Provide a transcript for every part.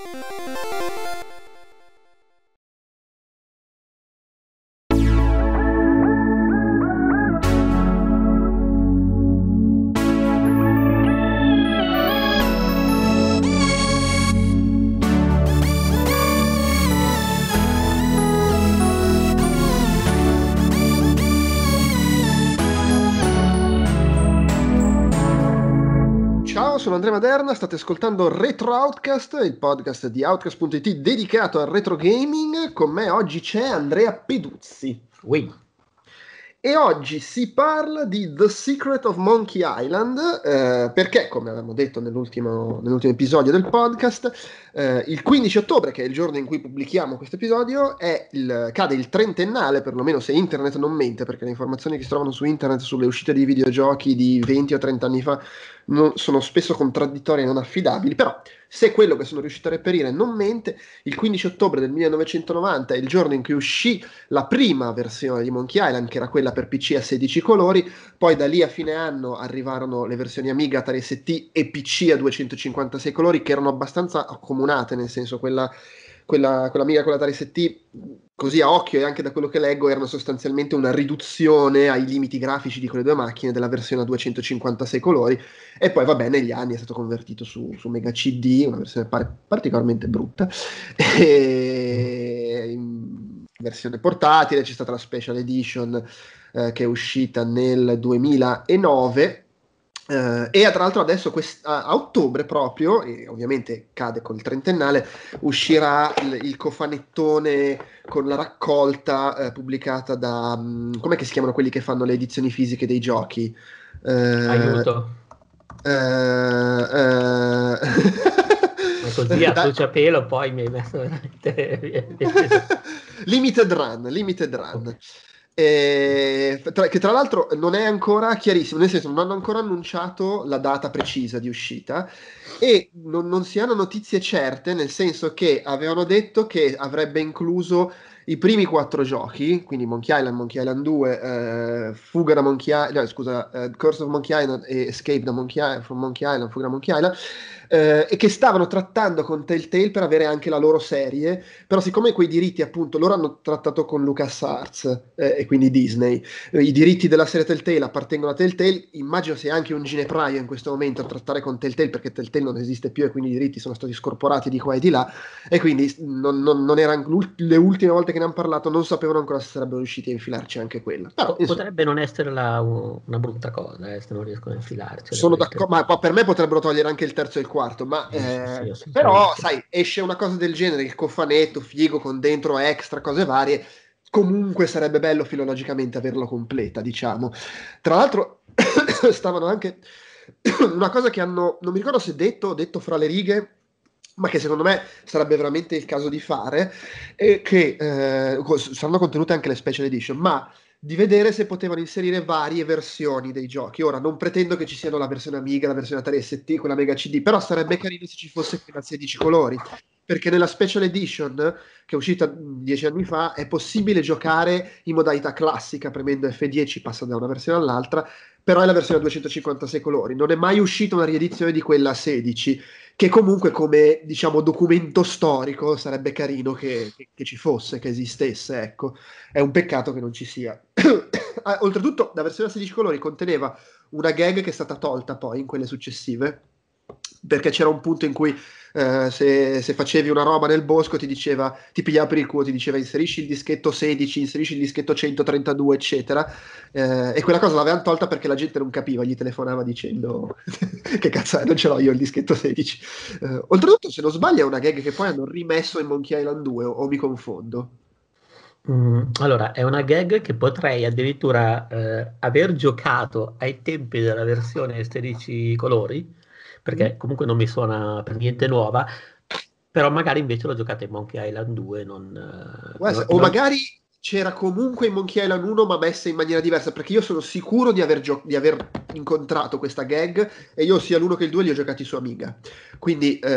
Thank you. sono Andrea Maderna, state ascoltando Retro Outcast, il podcast di Outcast.it dedicato al retro gaming. Con me oggi c'è Andrea Peduzzi. Oui. E oggi si parla di The Secret of Monkey Island, eh, perché, come avevamo detto nell'ultimo, nell'ultimo episodio del podcast, eh, il 15 ottobre, che è il giorno in cui pubblichiamo questo episodio, cade il trentennale, perlomeno se internet non mente, perché le informazioni che si trovano su internet sulle uscite di videogiochi di 20 o 30 anni fa non, sono spesso contraddittorie e non affidabili, però se quello che sono riuscito a reperire non mente, il 15 ottobre del 1990 è il giorno in cui uscì la prima versione di Monkey Island, che era quella per PC a 16 colori, poi da lì a fine anno arrivarono le versioni Amiga, Atari ST e PC a 256 colori, che erano abbastanza accomunate, nel senso quella, quella, quella Amiga con l'Atari ST così a occhio e anche da quello che leggo erano sostanzialmente una riduzione ai limiti grafici di quelle due macchine della versione a 256 colori e poi vabbè negli anni è stato convertito su, su Mega CD, una versione par- particolarmente brutta e in versione portatile c'è stata la special edition eh, che è uscita nel 2009 Uh, e tra l'altro adesso quest- a-, ottobre proprio, e ovviamente cade col trentennale, uscirà il, il cofanettone con la raccolta eh, pubblicata da... Um, mm, com'è che si chiamano quelli che fanno le edizioni fisiche dei giochi? Uh, Aiuto. Uh, eh, uh, così ecco, a bruciapelo poi mi hai messo veramente... Limited Run, Limited Run. Eh, tra, che tra l'altro non è ancora chiarissimo, nel senso non hanno ancora annunciato la data precisa di uscita e non, non si hanno notizie certe, nel senso che avevano detto che avrebbe incluso i primi quattro giochi, quindi Monkey Island, Monkey Island 2, eh, Fuga da Monkey Island, no, scusa, eh, Curse of Monkey Island e Escape da Monkey Island, from Monkey Island, Fuga da Monkey Island, eh, e che stavano trattando con Telltale per avere anche la loro serie, però siccome quei diritti appunto loro hanno trattato con LucasArts eh, e quindi Disney, eh, i diritti della serie Telltale appartengono a Telltale, immagino sia anche un ginepraio in questo momento a trattare con Telltale perché Telltale non esiste più e quindi i diritti sono stati scorporati di qua e di là e quindi non, non, non erano le ultime volte che che ne hanno parlato non sapevano ancora se sarebbero riusciti a infilarci anche quella. Però, Potrebbe non essere la, una brutta cosa eh, se non riescono a infilarci. Sono d'accordo, ma, ma per me potrebbero togliere anche il terzo e il quarto, ma, eh, eh, sì, però sai, esce una cosa del genere, il cofanetto figo con dentro extra, cose varie, comunque sarebbe bello filologicamente averlo completa, diciamo. Tra l'altro stavano anche una cosa che hanno, non mi ricordo se detto, detto fra le righe ma che secondo me sarebbe veramente il caso di fare, e che eh, saranno contenute anche le special edition, ma di vedere se potevano inserire varie versioni dei giochi. Ora, non pretendo che ci siano la versione Amiga, la versione Atari ST, quella Mega CD, però sarebbe carino se ci fosse quella a 16 colori, perché nella Special Edition, che è uscita mm, dieci anni fa, è possibile giocare in modalità classica, premendo F10, passa da una versione all'altra, però è la versione a 256 colori. Non è mai uscita una riedizione di quella a 16, che comunque come diciamo, documento storico sarebbe carino che, che, che, ci fosse, che esistesse, ecco. È un peccato che non ci sia. Ah, oltretutto la versione a 16 colori conteneva una gag che è stata tolta poi in quelle successive, perché c'era un punto in cui eh, se, se, facevi una roba nel bosco ti diceva, ti pigliava per il culo, ti diceva inserisci il dischetto 16, inserisci il dischetto 132, eccetera. Eh, e quella cosa l'avevano tolta perché la gente non capiva, gli telefonava dicendo che cazzo, è, non ce l'ho io il dischetto 16. Eh, oltretutto, se non sbaglio, è una gag che poi hanno rimesso in Monkey Island 2, o, o mi confondo. Mm, allora, è una gag che potrei addirittura eh, aver giocato ai tempi della versione 16 colori perché comunque non mi suona per niente nuova, però magari invece l'ho giocata in Monkey Island 2 non, eh, Guarda, non, o magari c'era comunque in Monkey Island 1 ma messa in maniera diversa perché io sono sicuro di aver, gio- di aver incontrato questa gag e io sia l'uno che il due li ho giocati su Amiga quindi eh,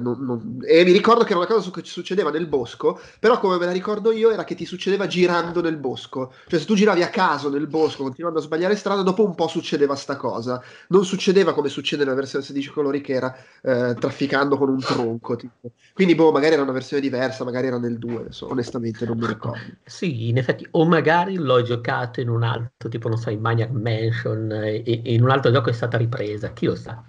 non, non... e mi ricordo che era una cosa che succedeva nel bosco però come me la ricordo io era che ti succedeva girando nel bosco cioè se tu giravi a caso nel bosco continuando a sbagliare strada dopo un po' succedeva sta cosa non succedeva come succede nella versione 16 colori che era eh, trafficando con un tronco tipo. quindi boh magari era una versione diversa magari era nel 2 adesso onestamente non mi ricordo sì, in effetti, o magari l'ho giocato in un altro, tipo, non so, in Maniac Mansion, eh, e, e in un altro gioco è stata ripresa, chi lo sa.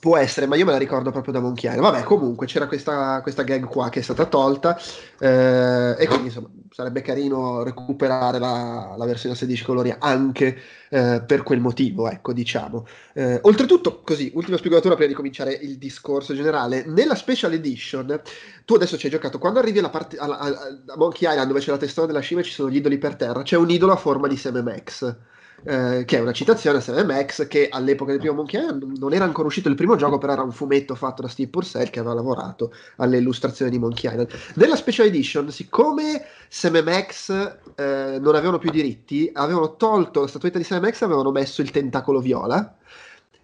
Può essere, ma io me la ricordo proprio da Monchiano. Vabbè, comunque c'era questa, questa gag qua che è stata tolta. Eh, e quindi insomma sarebbe carino recuperare la, la versione a 16 colori anche eh, per quel motivo, ecco, diciamo. Eh, oltretutto, così, ultima spiegatura prima di cominciare il discorso generale. Nella special edition, tu adesso ci hai giocato, quando arrivi alla parte, a, a, a Monkey Island dove c'è la testona della scimmia e ci sono gli idoli per terra, c'è un idolo a forma di Sam Max eh, che è una citazione a 7 Max che all'epoca del primo Monkey Island non era ancora uscito il primo gioco, però era un fumetto fatto da Steve Purcell che aveva lavorato alle illustrazioni di Monkey Island. Nella Special Edition, siccome 7 Max eh, non avevano più diritti, avevano tolto la statuetta di 7 Max e avevano messo il tentacolo viola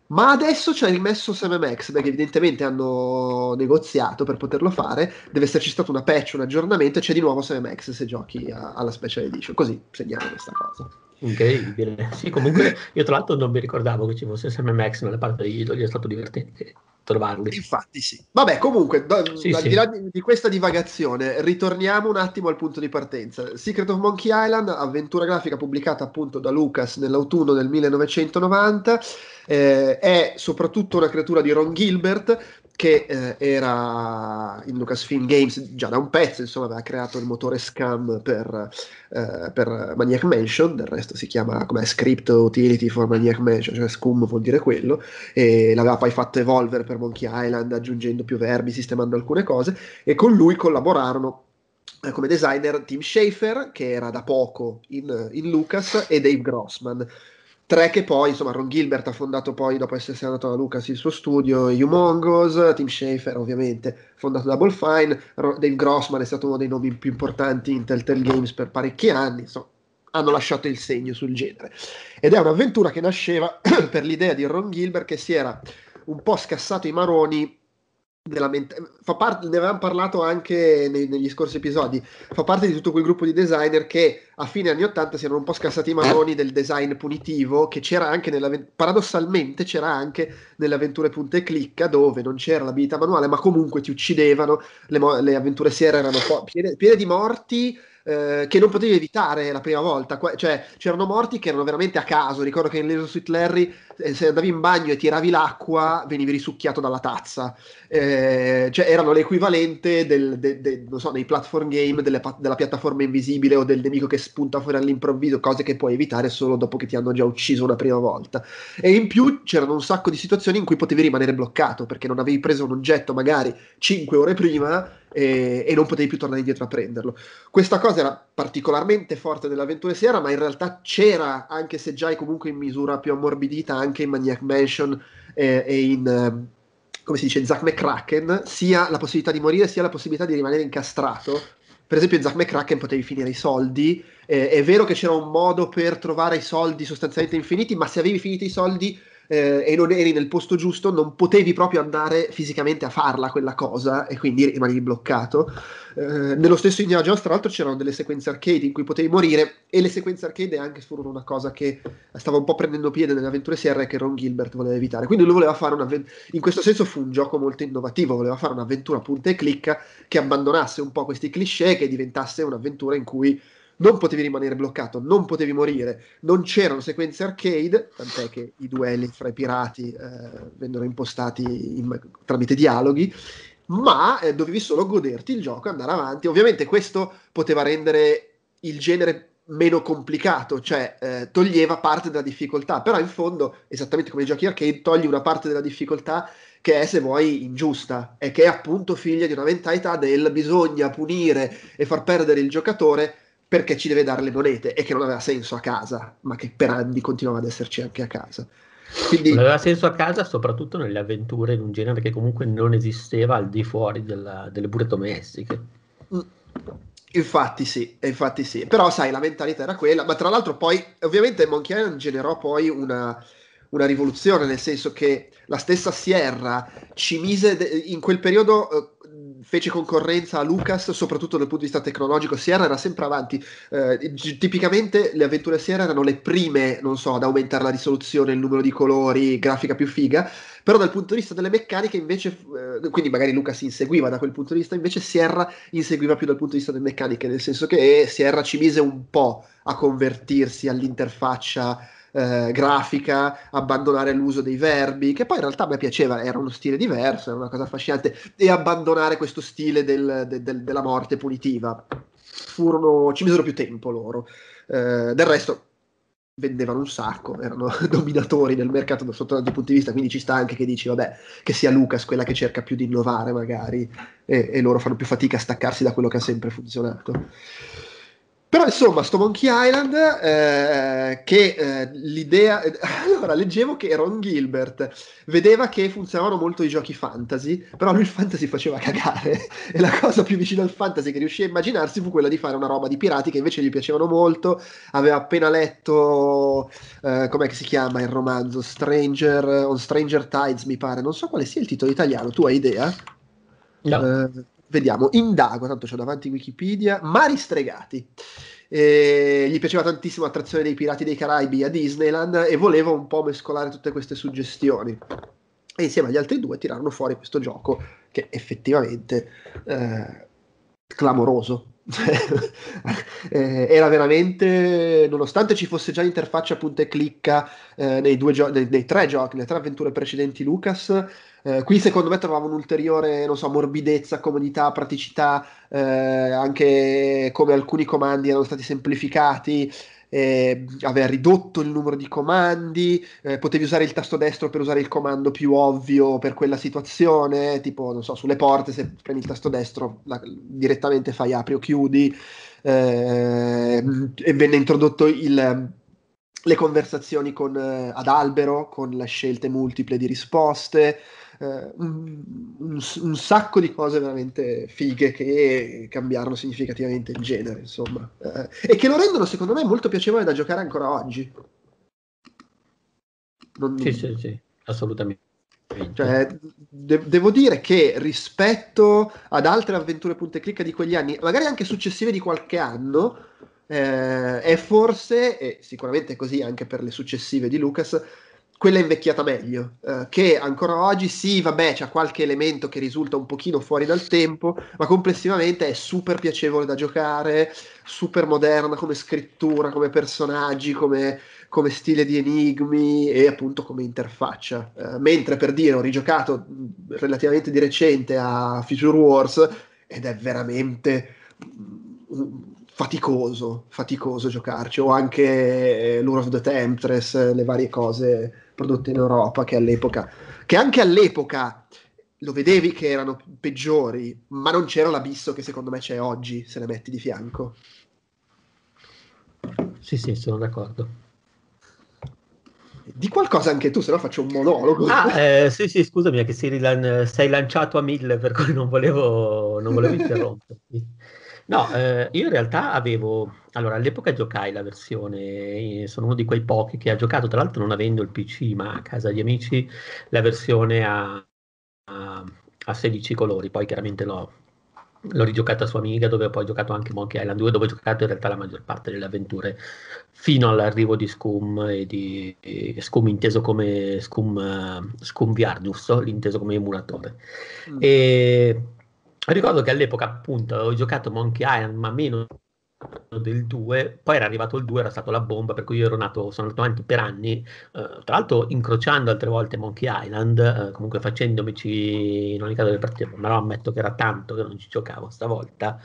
ma adesso ci ha rimesso SMMX perché evidentemente hanno negoziato per poterlo fare. Deve esserci stato una patch, un aggiornamento e c'è di nuovo SMMX se giochi a, alla Special Edition. Così segnalo questa cosa. Incredibile. Sì, comunque io tra l'altro non mi ricordavo che ci fosse SMMX nella parte di Idol, è stato divertente trovarli. Infatti sì. Vabbè, comunque, do, sì, al sì. di là di, di, questa divagazione, ritorniamo un attimo al punto di partenza. Secret of Monkey Island, avventura grafica pubblicata appunto da Lucas nell'autunno del 1990, eh, è soprattutto una creatura di Ron Gilbert che eh, era in Lucasfilm Games già da un pezzo, insomma aveva creato il motore Scam per, eh, per Maniac Mansion, del resto si chiama come Script Utility for Maniac Mansion, cioè Scum vuol dire quello, e l'aveva poi fatto evolvere per Monkey Island aggiungendo più verbi, sistemando alcune cose, e con lui collaborarono eh, come designer Tim Schafer, che era da poco in, in Lucas, e Dave Grossman, Tre che poi, insomma, Ron Gilbert ha fondato poi, dopo essersi andato da Lucas, il suo studio Humongous, Tim Schafer ovviamente, fondato da Fine, Dave Grossman è stato uno dei nomi più importanti in Telltale Games per parecchi anni, insomma, hanno lasciato il segno sul genere. Ed è un'avventura che nasceva per l'idea di Ron Gilbert che si era un po' scassato i maroni della mente, fa parte, ne avevamo parlato anche nei, negli scorsi episodi, fa parte di tutto quel gruppo di designer che a fine anni 80 si erano un po' scassati i marroni del design punitivo che c'era anche nella, paradossalmente c'era anche nelle avventure punte e clicca dove non c'era l'abilità manuale ma comunque ti uccidevano, le, mo- le avventure sera erano po- piene, piene di morti eh, che non potevi evitare la prima volta, cioè c'erano morti che erano veramente a caso, ricordo che in Laser Sweet Larry eh, se andavi in bagno e tiravi l'acqua venivi risucchiato dalla tazza, eh, cioè erano l'equivalente del, de, de, so, dei platform game, delle, della piattaforma invisibile o del nemico che spunta fuori all'improvviso, cose che puoi evitare solo dopo che ti hanno già ucciso una prima volta. E in più c'erano un sacco di situazioni in cui potevi rimanere bloccato perché non avevi preso un oggetto magari 5 ore prima e, e, non potevi più tornare indietro a prenderlo. Questa cosa era particolarmente forte nell'avventura sera, ma in realtà c'era, anche se già è comunque in misura più ammorbidita, anche in Maniac Mansion eh, e in, ehm, come si dice, in Zack McCracken, sia la possibilità di morire sia la possibilità di rimanere incastrato. Per esempio in Zack McCracken potevi finire i soldi, eh, è vero che c'era un modo per trovare i soldi sostanzialmente infiniti, ma se avevi finito i soldi eh, e non eri nel posto giusto, non potevi proprio andare fisicamente a farla quella cosa e quindi rimanevi bloccato. Eh, nello stesso Indiana Jones, tra l'altro, c'erano delle sequenze arcade in cui potevi morire e le sequenze arcade anche furono una cosa che stava un po' prendendo piede nelle avventure serie che Ron Gilbert voleva evitare. Quindi lui voleva fare un in questo senso fu un gioco molto innovativo, voleva fare un'avventura punta e clicca che abbandonasse un po' questi cliché, e che diventasse un'avventura in cui non potevi rimanere bloccato, non potevi morire, non c'erano sequenze arcade, tant'è che i duelli fra i pirati eh, vennero impostati in, tramite dialoghi, ma eh, dovevi solo goderti il gioco e andare avanti. Ovviamente questo poteva rendere il genere meno complicato, cioè eh, toglieva parte della difficoltà, però in fondo, esattamente come i giochi arcade, togli una parte della difficoltà che è, se vuoi, ingiusta e che è appunto figlia di una mentalità del bisogna punire e far perdere il giocatore perché ci deve dare le monete e che non aveva senso a casa, ma che per anni continuava ad esserci anche a casa. Quindi... Non aveva senso a casa soprattutto nelle avventure in un genere che comunque non esisteva al di fuori della, delle pure domestiche. Mm. Infatti sì, infatti sì, però sai la mentalità era quella, ma tra l'altro poi ovviamente Monkey Island generò poi una, una rivoluzione, nel senso che la stessa Sierra ci mise de- in quel periodo eh, fece concorrenza a Lucas, soprattutto dal punto di vista tecnologico. Sierra era sempre avanti. Eh, tipicamente le avventure Sierra erano le prime, non so, ad aumentare la risoluzione, il numero di colori, grafica più figa. Però dal punto di vista delle meccaniche, invece, eh, quindi magari Lucas inseguiva da quel punto di vista, invece Sierra inseguiva più dal punto di vista delle meccaniche, nel senso che Sierra ci mise un po' a convertirsi all'interfaccia eh, grafica, abbandonare l'uso dei verbi, che poi in realtà a me piaceva, era uno stile diverso, era una cosa affascinante, e abbandonare questo stile del, de, de, della morte punitiva. Furono, ci misero più tempo loro. Eh, del resto vendevano un sacco, erano dominatori del mercato sotto tanti punti di vista, quindi ci sta anche che dici, vabbè, che sia Lucas quella che cerca più di innovare magari e, e loro fanno più fatica a staccarsi da quello che ha sempre funzionato. Però insomma, sto Monkey Island, eh, che eh, l'idea... Allora, leggevo che Ron Gilbert vedeva che funzionavano molto i giochi fantasy, però lui il fantasy faceva cagare e la cosa più vicina al fantasy che riuscì a immaginarsi fu quella di fare una roba di pirati che invece gli piacevano molto, aveva appena letto, eh, com'è che si chiama il romanzo, Stranger, on Stranger Tides mi pare, non so quale sia il titolo italiano, tu hai idea? No. Eh, vediamo, indago, tanto c'ho davanti Wikipedia, Mari Stregati. E eh, gli piaceva tantissimo l'attrazione dei Pirati dei Caraibi a Disneyland e voleva un po' mescolare tutte queste suggestioni. E insieme agli altri due tirarono fuori questo gioco che effettivamente eh, clamoroso. eh, era veramente nonostante ci fosse già l'interfaccia punta e clicca eh, nei, gio- nei, nei, tre giochi, nelle tre avventure precedenti Lucas eh, qui secondo me trovavo un'ulteriore, non so, morbidezza, comodità, praticità, eh, anche come alcuni comandi erano stati semplificati. Eh, aveva ridotto il numero di comandi, eh, potevi usare il tasto destro per usare il comando più ovvio per quella situazione, tipo, non so, sulle porte, se premi il tasto destro la, direttamente fai apri o chiudi, eh, e venne introdotto il, le conversazioni con, eh, ad albero, con le scelte multiple di risposte, eh, un, un, un, sacco di cose veramente fighe che cambiarono significativamente il genere, insomma, eh, e che lo rendono secondo me molto piacevole da giocare ancora oggi. Non... Sì, sì, sì, assolutamente. Cioè, de- devo dire che rispetto ad altre avventure punte clicca di quegli anni, magari anche successive di qualche anno, eh, è forse, e sicuramente così anche per le successive di Lucas, quella è invecchiata meglio, eh, che ancora oggi sì, vabbè, c'è qualche elemento che risulta un pochino fuori dal tempo, ma complessivamente è super piacevole da giocare, super moderna come scrittura, come personaggi, come, come stile di enigmi e appunto come interfaccia. Eh, mentre per dire, ho rigiocato mm, relativamente di recente a Future Wars ed è veramente mm, faticoso, faticoso giocarci, o anche eh, Lure of the Temptress, eh, le varie cose prodotte in Europa, che all'epoca, che anche all'epoca lo vedevi che erano peggiori, ma non c'era l'abisso che secondo me c'è oggi, se le metti di fianco. Sì, sì, sono d'accordo. Di qualcosa anche tu, se no faccio un monologo. Ah, eh, sì, sì, scusami, che sei, rilan- sei lanciato a mille, per cui non volevo, non volevo interromperti. No, eh, io in realtà avevo, allora all'epoca giocai la versione, eh, sono uno di quei pochi che ha giocato, tra l'altro non avendo il PC, ma a casa di amici, la versione a, a, a 16 colori, poi chiaramente l'ho, l'ho rigiocata a sua amica, dove ho poi giocato anche Monkey Island 2, dove ho giocato in realtà la maggior parte delle avventure, fino all'arrivo di Scum, e di, e Scum inteso come Scum, uh, Scum VR, giusto? L'inteso come emulatore. Mm. E Ricordo che all'epoca appunto avevo giocato Monkey Island, ma meno del 2, poi era arrivato il 2, era stata la bomba, per cui io ero nato, sono andato avanti per anni, eh, tra l'altro incrociando altre volte Monkey Island, eh, comunque facendomici in ogni caso le partite, ma no, ammetto che era tanto che non ci giocavo stavolta,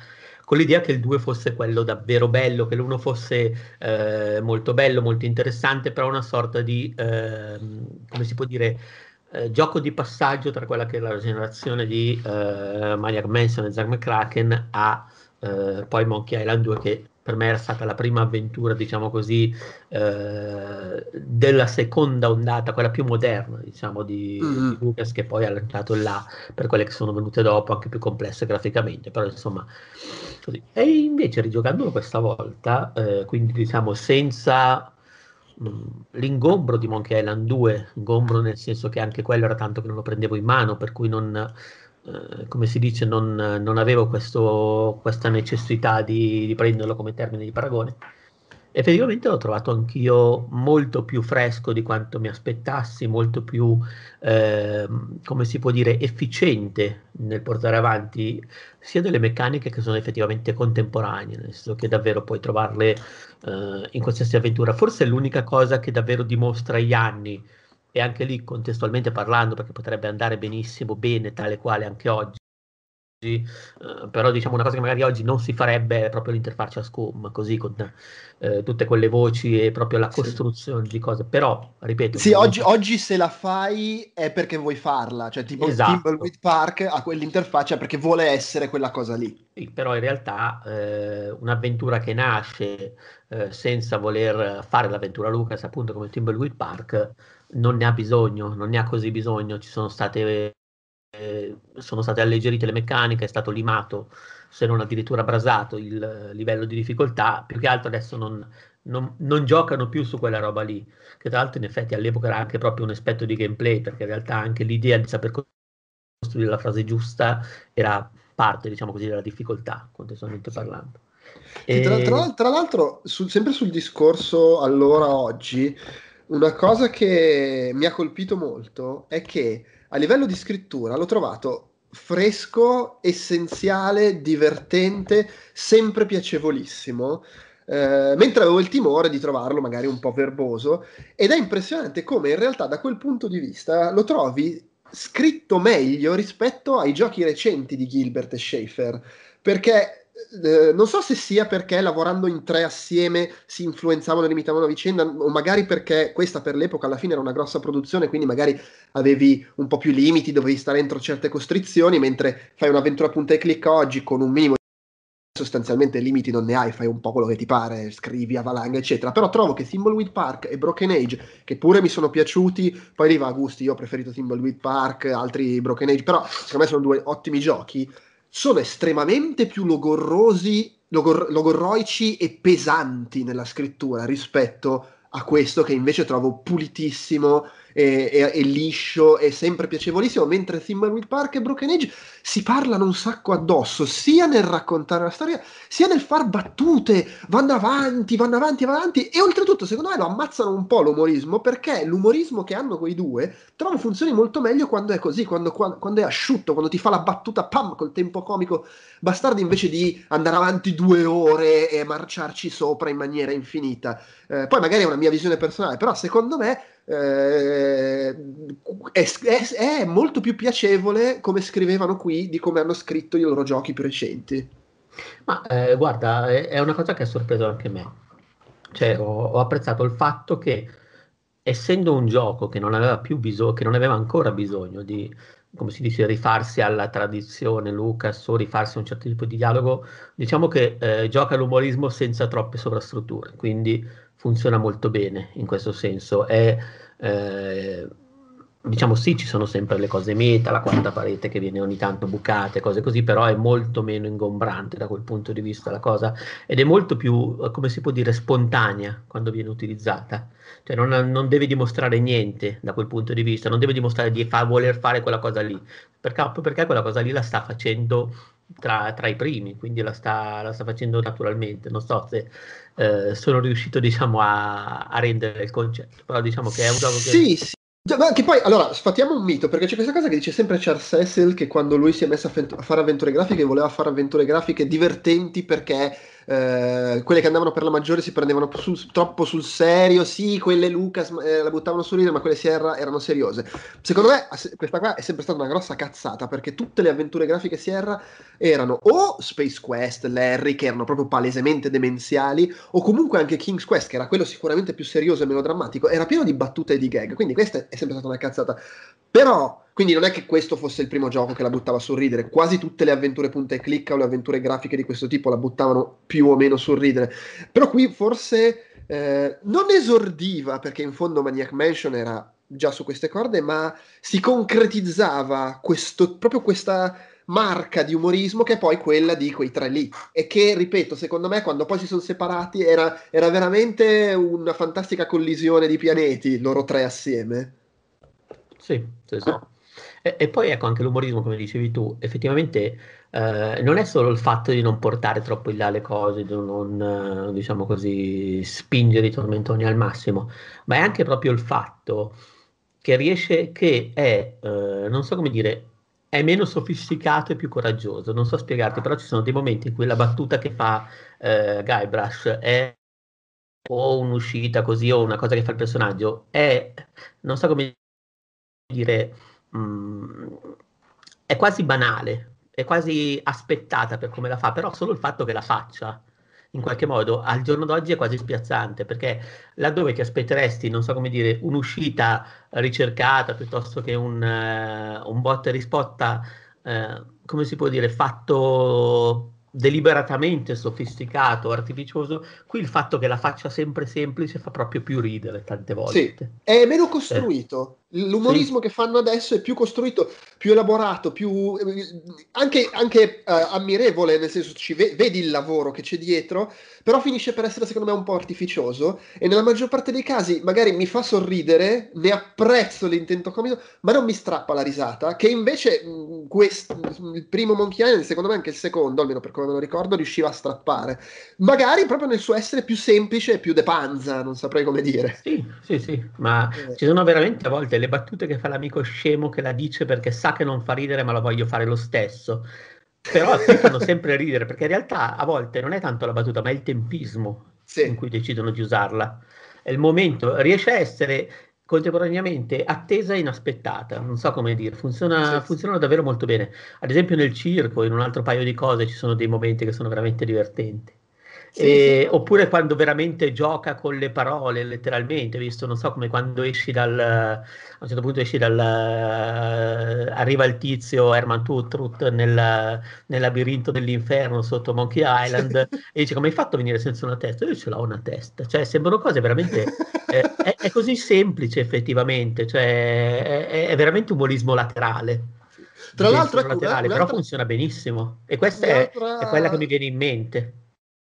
con l'idea che il 2 fosse quello davvero bello, che l'1 fosse eh, molto bello, molto interessante, però una sorta di, ehm, come si può dire, eh, gioco di passaggio tra quella che è la generazione di eh, Maniac Mansion e Zack McCracken a eh, poi Monkey Island 2 che per me era stata la prima avventura, diciamo così, eh, della seconda ondata, quella più moderna, diciamo, di, mm. di Lucas, che poi ha lanciato là per quelle che sono venute dopo, anche più complesse graficamente, però insomma, così. E invece rigiocandolo questa volta, eh, quindi diciamo senza l'ingombro di Monkey Island 2, ingombro nel senso che anche quello era tanto che non lo prendevo in mano, per cui non, eh, come si dice, non, non avevo questo, questa necessità di, di, prenderlo come termine di paragone effettivamente l'ho trovato anch'io molto più fresco di quanto mi aspettassi, molto più, eh, come si può dire, efficiente nel portare avanti sia delle meccaniche che sono effettivamente contemporanee, nel senso che davvero puoi trovarle eh, in qualsiasi avventura. Forse è l'unica cosa che davvero dimostra gli anni, e anche lì contestualmente parlando, perché potrebbe andare benissimo, bene, tale quale anche oggi Uh, però diciamo una cosa che magari oggi non si farebbe è proprio l'interfaccia SCUM, così con uh, tutte quelle voci e proprio la costruzione sì. di cose. Però, ripeto... Sì, oggi, non... oggi, se la fai è perché vuoi farla, cioè tipo esatto. Timbleweed Park ha quell'interfaccia perché vuole essere quella cosa lì. Sì, però in realtà uh, un'avventura che nasce senza voler fare l'avventura Lucas, appunto come Timbleweed Park, non ne ha bisogno, non ne ha così bisogno, ci sono state eh, sono state alleggerite le meccaniche, è stato limato, se non addirittura brasato, il livello di difficoltà, più che altro adesso non, non, non, giocano più su quella roba lì, che tra l'altro in effetti all'epoca era anche proprio un aspetto di gameplay, perché in realtà anche l'idea di saper costruire la frase giusta era parte, diciamo così, della difficoltà, contestualmente parlando. E... Tra, tra, tra, l'altro, sul, sempre sul discorso allora oggi, una cosa che mi ha colpito molto è che a livello di scrittura l'ho trovato fresco, essenziale, divertente, sempre piacevolissimo. Eh, mentre avevo il timore di trovarlo magari un po' verboso ed è impressionante come in realtà da quel punto di vista lo trovi scritto meglio rispetto ai giochi recenti di Gilbert e Schaefer perché eh, eh, non so se sia perché lavorando in tre assieme si influenzavano e limitavano la vicenda, o magari perché questa per l'epoca alla fine era una grossa produzione, quindi magari avevi un po' più limiti, dovevi stare entro certe costrizioni, mentre fai un'avventura punta e clic oggi con un minimo di sostanzialmente limiti non ne hai, fai un po' quello che ti pare, scrivi a valanga, eccetera. Però trovo che Thimbleweed Park e Broken Age, che pure mi sono piaciuti, poi lì va a gusti, io ho preferito Thimbleweed Park, altri Broken Age, però secondo me sono due ottimi giochi sono estremamente più logorrosi, logor- logorroici e pesanti nella scrittura rispetto a questo che invece trovo pulitissimo e, e, e liscio e sempre piacevolissimo, mentre Thimble Park e Broken Age si parlano un sacco addosso, sia nel raccontare la storia, sia nel far battute, vanno avanti, vanno avanti, vanno avanti, e oltretutto secondo me lo ammazzano un po' l'umorismo, perché l'umorismo che hanno quei due, trovo funzioni molto meglio quando è così, quando, quando, quando è asciutto, quando ti fa la battuta, pam, col tempo comico, bastardo invece di andare avanti due ore e marciarci sopra in maniera infinita. Eh, poi magari è una mia visione personale, però secondo me eh, è, è, molto più piacevole come scrivevano qui di come hanno scritto i loro giochi più recenti. Ma eh, guarda, è, è, una cosa che ha sorpreso anche me. Cioè, ho, ho, apprezzato il fatto che, essendo un gioco che non aveva più bisogno, che non aveva ancora bisogno di, come si dice, rifarsi alla tradizione Lucas o rifarsi a un certo tipo di dialogo, diciamo che eh, gioca l'umorismo senza troppe sovrastrutture. Quindi funziona molto bene in questo senso. È, eh, diciamo sì, ci sono sempre le cose meta, la quarta parete che viene ogni tanto bucata e cose così, però è molto meno ingombrante da quel punto di vista la cosa ed è molto più, come si può dire, spontanea quando viene utilizzata. Cioè non, non deve dimostrare niente da quel punto di vista, non deve dimostrare di fa, voler fare quella cosa lì, perché, perché quella cosa lì la sta facendo tra, tra i primi, quindi la sta, la sta facendo naturalmente. Non so se eh, sono riuscito diciamo a, a, rendere il concetto, però diciamo che è un gioco sì, che... Sì, sì. Ma anche poi, allora, sfattiamo un mito, perché c'è questa cosa che dice sempre Charles Cecil che quando lui si è messo a, fent- a fare avventure grafiche voleva fare avventure grafiche divertenti perché eh, quelle che andavano per la maggiore si prendevano sul, troppo sul serio, sì, quelle Lucas eh, la buttavano sul ridere, ma quelle Sierra erano seriose. Secondo me questa qua è sempre stata una grossa cazzata, perché tutte le avventure grafiche Sierra erano o Space Quest, Larry, che erano proprio palesemente demenziali, o comunque anche King's Quest, che era quello sicuramente più serioso e meno drammatico, era pieno di battute e di gag, quindi questa è sempre stata una cazzata. Però quindi non è che questo fosse il primo gioco che la buttava sul ridere, quasi tutte le avventure punta e clicca o le avventure grafiche di questo tipo la buttavano più o meno sul ridere. Però qui forse eh, non esordiva, perché in fondo Maniac Mansion era già su queste corde, ma si concretizzava questo, proprio questa marca di umorismo che è poi quella di quei tre lì e che ripeto secondo me quando poi si sono separati era, era veramente una fantastica collisione di pianeti loro tre assieme sì, sì, sì. E, e poi ecco anche l'umorismo, come dicevi tu, effettivamente eh, non è solo il fatto di non portare troppo in là le cose, di non, eh, diciamo così, spingere i tormentoni al massimo, ma è anche proprio il fatto che riesce, che è, eh, non so come dire, è meno sofisticato e più coraggioso. Non so spiegarti, però ci sono dei momenti in cui la battuta che fa eh, Guybrush è o un'uscita così o una cosa che fa il personaggio è, non so come dire, mh, mm, è quasi banale, è quasi aspettata per come la fa, però solo il fatto che la faccia in qualche modo al giorno d'oggi è quasi spiazzante perché laddove ti aspetteresti, non so come dire, un'uscita ricercata piuttosto che un, uh, un bot e risposta, uh, come si può dire, fatto deliberatamente sofisticato, artificioso, qui il fatto che la faccia sempre semplice fa proprio più ridere tante volte. Sì, è meno eh. costruito. Eh. L'umorismo sì. che fanno adesso è più costruito, più elaborato, più anche, anche uh, ammirevole, nel senso ci ve- vedi il lavoro che c'è dietro, però finisce per essere secondo me un po' artificioso e nella maggior parte dei casi magari mi fa sorridere, ne apprezzo l'intento comico, ma non mi strappa la risata, che invece mh, mm, quest- mm, il primo Monkey Island, secondo me anche il secondo, almeno per come me lo ricordo, riusciva a strappare. Magari proprio nel suo essere più semplice e più de panza, non saprei come dire. Sì, sì, sì, ma eh. ci sono veramente a volte le battute che fa l'amico scemo che la dice perché sa che non fa ridere ma la voglio fare lo stesso. Però ti fanno sempre ridere perché in realtà a volte non è tanto la battuta ma è il tempismo sì. in cui decidono di usarla. È il momento, riesce a essere contemporaneamente attesa e inaspettata, non so come dire, funziona, sì. funzionano davvero molto bene. Ad esempio nel circo, in un altro paio di cose, ci sono dei momenti che sono veramente divertenti. Eh, oppure quando veramente gioca con le parole, letteralmente, visto, non so, come quando esci dal, a un certo punto esci dal, uh, arriva il tizio Herman Tutrut nel, nel, labirinto dell'inferno sotto Monkey Island e dice come hai fatto a venire senza una testa? Io ce l'ho una testa, cioè sembrano cose veramente, eh, è, è, così semplice effettivamente, cioè è, è veramente umorismo laterale tra l'altro, ecco, però funziona benissimo e questa è, è, quella che mi viene in mente.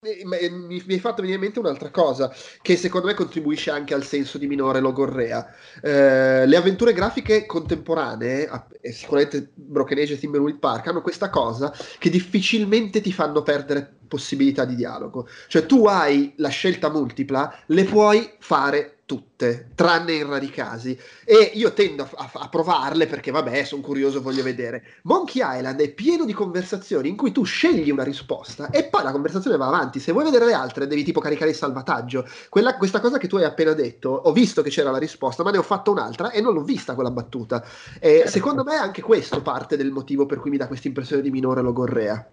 Eh, eh, mi, hai fatto venire in mente un'altra cosa che secondo me contribuisce anche al senso di minore logorrea. Eh, le avventure grafiche contemporanee, sicuramente Broken Age e Timberwood Park, hanno questa cosa che difficilmente ti fanno perdere possibilità di dialogo. Cioè tu hai la scelta multipla, le puoi fare tutte, tranne in rari casi. E io tendo a, a, a provarle perché, vabbè, sono curioso, voglio vedere. Monkey Island è pieno di conversazioni in cui tu scegli una risposta e poi la conversazione va avanti. Se vuoi vedere le altre, devi tipo caricare il salvataggio. Quella, questa cosa che tu hai appena detto, ho visto che c'era la risposta, ma ne ho fatto un'altra e non l'ho vista quella battuta. E certo. secondo me anche questo parte del motivo per cui mi dà questa impressione di minore logorrea.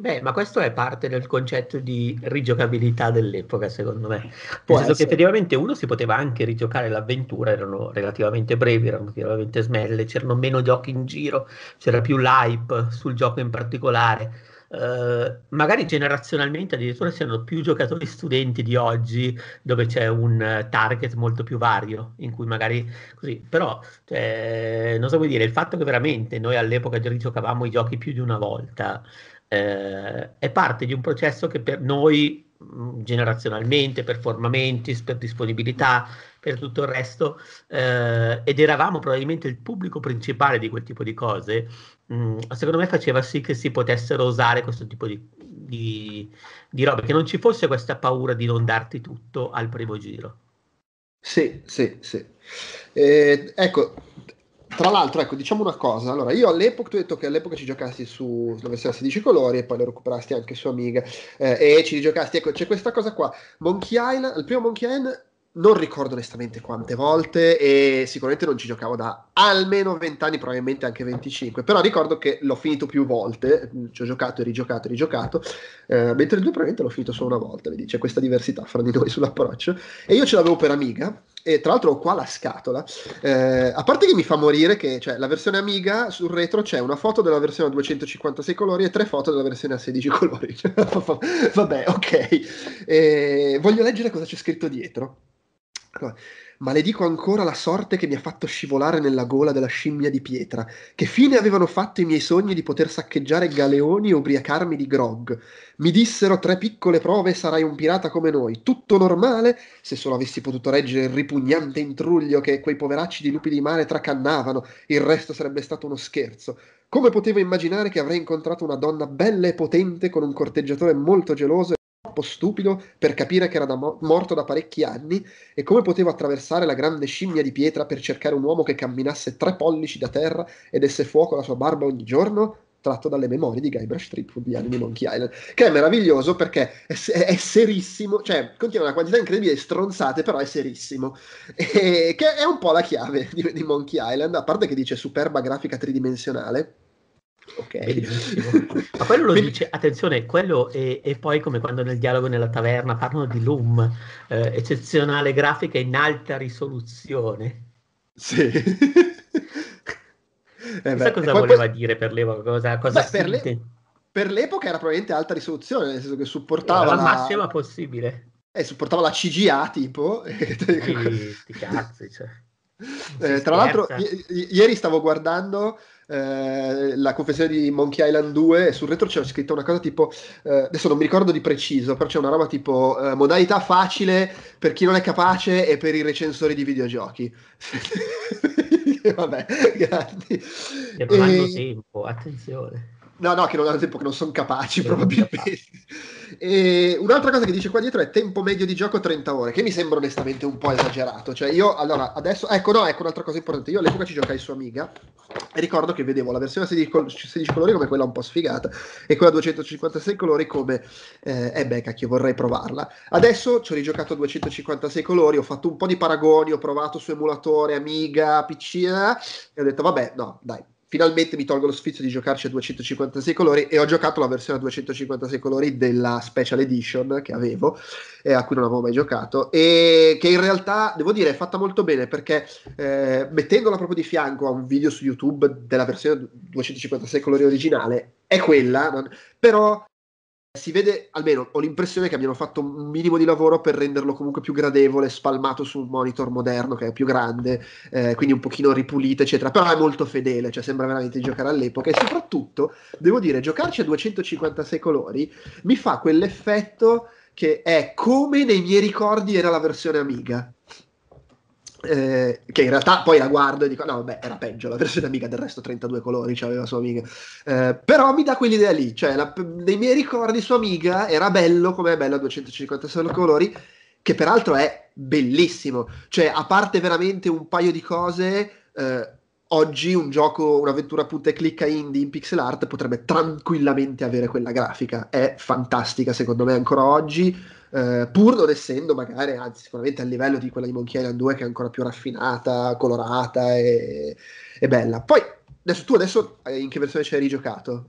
Beh, ma questo è parte del concetto di rigiocabilità dell'epoca, secondo me. Può esatto, Nel senso che effettivamente uno si poteva anche rigiocare l'avventura, erano relativamente brevi, erano relativamente snelle, c'erano meno giochi in giro, c'era più l'hype sul gioco in particolare. Uh, magari generazionalmente addirittura c'erano più giocatori studenti di oggi dove c'è un target molto più vario in cui magari così però cioè, non so come dire il fatto che veramente noi all'epoca già rigiocavamo i giochi più di una volta eh, è parte di un processo che per noi mm, generazionalmente, per formamenti, per disponibilità, per tutto il resto, eh, ed eravamo probabilmente il pubblico principale di quel tipo di cose, mh, mm, secondo me faceva sì che si potessero usare questo tipo di, di, di robe, che non ci fosse questa paura di non darti tutto al primo giro. Sì, sì, sì. Eh, ecco, tra l'altro, ecco, diciamo una cosa. Allora, io all'epoca, tu hai detto che all'epoca ci giocasti su dove sei a 16 colori e poi lo recuperasti anche su Amiga eh, e ci rigiocasti. Ecco, c'è questa cosa qua. Monkey Island, il primo Monkey Island non ricordo onestamente quante volte e sicuramente non ci giocavo da almeno 20 anni, probabilmente anche 25, però ricordo che l'ho finito più volte, mm, ci ho giocato e rigiocato e rigiocato, eh, mentre il 2 probabilmente l'ho finito solo una volta, vedi c'è questa diversità fra di noi sull'approccio e io ce l'avevo per Amiga e tra l'altro ho qua la scatola. Eh, a parte che mi fa morire che cioè, la versione Amiga sul retro c'è una foto della versione a 256 colori e tre foto della versione a 16 colori. Cioè, vabbè, ok. Eh, voglio leggere cosa c'è scritto dietro. Allora maledico ancora la sorte che mi ha fatto scivolare nella gola della scimmia di pietra. Che fine avevano fatto i miei sogni di poter saccheggiare galeoni e ubriacarmi di grog? Mi dissero tre piccole prove e sarai un pirata come noi. Tutto normale, se solo avessi potuto reggere il ripugnante intruglio che quei poveracci di lupi di mare tracannavano, il resto sarebbe stato uno scherzo. Come potevo immaginare che avrei incontrato una donna bella e potente con un corteggiatore molto geloso E troppo stupido per capire che era da mo- morto da parecchi anni e come potevo attraversare la grande scimmia di pietra per cercare un uomo che camminasse tre pollici da terra e desse fuoco alla sua barba ogni giorno? Tratto dalle memorie di Guybrush Threepwood di Anime Monkey Island, che è meraviglioso perché è, è, è, serissimo, cioè contiene una quantità incredibile di stronzate, però è serissimo, e, che è un po' la chiave di, di Monkey Island, a parte che dice superba grafica tridimensionale Ok, ma quello lo dice, attenzione, quello è, è, poi come quando nel dialogo nella taverna parlano di Loom, eh, eccezionale grafica in alta risoluzione. Sì. eh beh, cosa voleva poi... dire per l'epoca? Cosa, cosa beh, per, le... per, l'epoca era probabilmente alta risoluzione, nel senso che supportava... Era la massima possibile. Eh, supportava la CGA tipo. Sì, ti cazzi, cioè. eh, tra l'altro, i- i- ieri stavo guardando eh, la confessione di Monkey Island 2 e sul retro c'era scritto una cosa tipo, eh, adesso non mi ricordo di preciso, però c'è una roba tipo eh, modalità facile per chi non è capace e per i recensori di videogiochi. Vabbè, grandi. Che non e... hanno tempo, attenzione. No, no, che non hanno tempo, che non sono capaci probabilmente. e un'altra cosa che dice qua dietro è tempo medio di gioco 30 ore, che mi sembra onestamente un po' esagerato. Cioè io, allora, adesso... Ecco, no, ecco un'altra cosa importante. Io all'epoca ci giocai su Amiga e ricordo che vedevo la versione 16, 16 colori come quella un po' sfigata e quella 256 colori come... Eh, eh beh, cacchio, vorrei provarla. Adesso ci ho rigiocato a 256 colori, ho fatto un po' di paragoni, ho provato su emulatore, Amiga, PC eh, e ho detto, vabbè, no, dai, finalmente mi tolgo lo sfizio di giocarci a 256 colori e ho giocato la versione a 256 colori della special edition che avevo e a cui non avevo mai giocato e che in realtà devo dire è fatta molto bene perché eh, mettendola proprio di fianco a un video su YouTube della versione 256 colori originale è quella, non, però si vede, almeno ho l'impressione che abbiano fatto un minimo di lavoro per renderlo comunque più gradevole, spalmato su un monitor moderno che è più grande, eh, quindi un pochino ripulito, eccetera, però è molto fedele, cioè sembra veramente di giocare all'epoca e soprattutto, devo dire, giocarci a 256 colori mi fa quell'effetto che è come nei miei ricordi era la versione Amiga. Eh, che in realtà poi la guardo e dico no vabbè era peggio la versione amica del resto 32 colori c'aveva cioè sua amica eh, però mi dà quell'idea lì cioè la, nei miei ricordi sua amica era bello come è bello a 256 colori che peraltro è bellissimo cioè a parte veramente un paio di cose eh, oggi un gioco un'avventura punta e clicca indie in pixel art potrebbe tranquillamente avere quella grafica è fantastica secondo me ancora oggi eh, pur non essendo magari, anzi sicuramente a livello di quella di Monkey Island 2 che è ancora più raffinata, colorata e, e bella. Poi, adesso, tu adesso eh, in che versione ci hai rigiocato?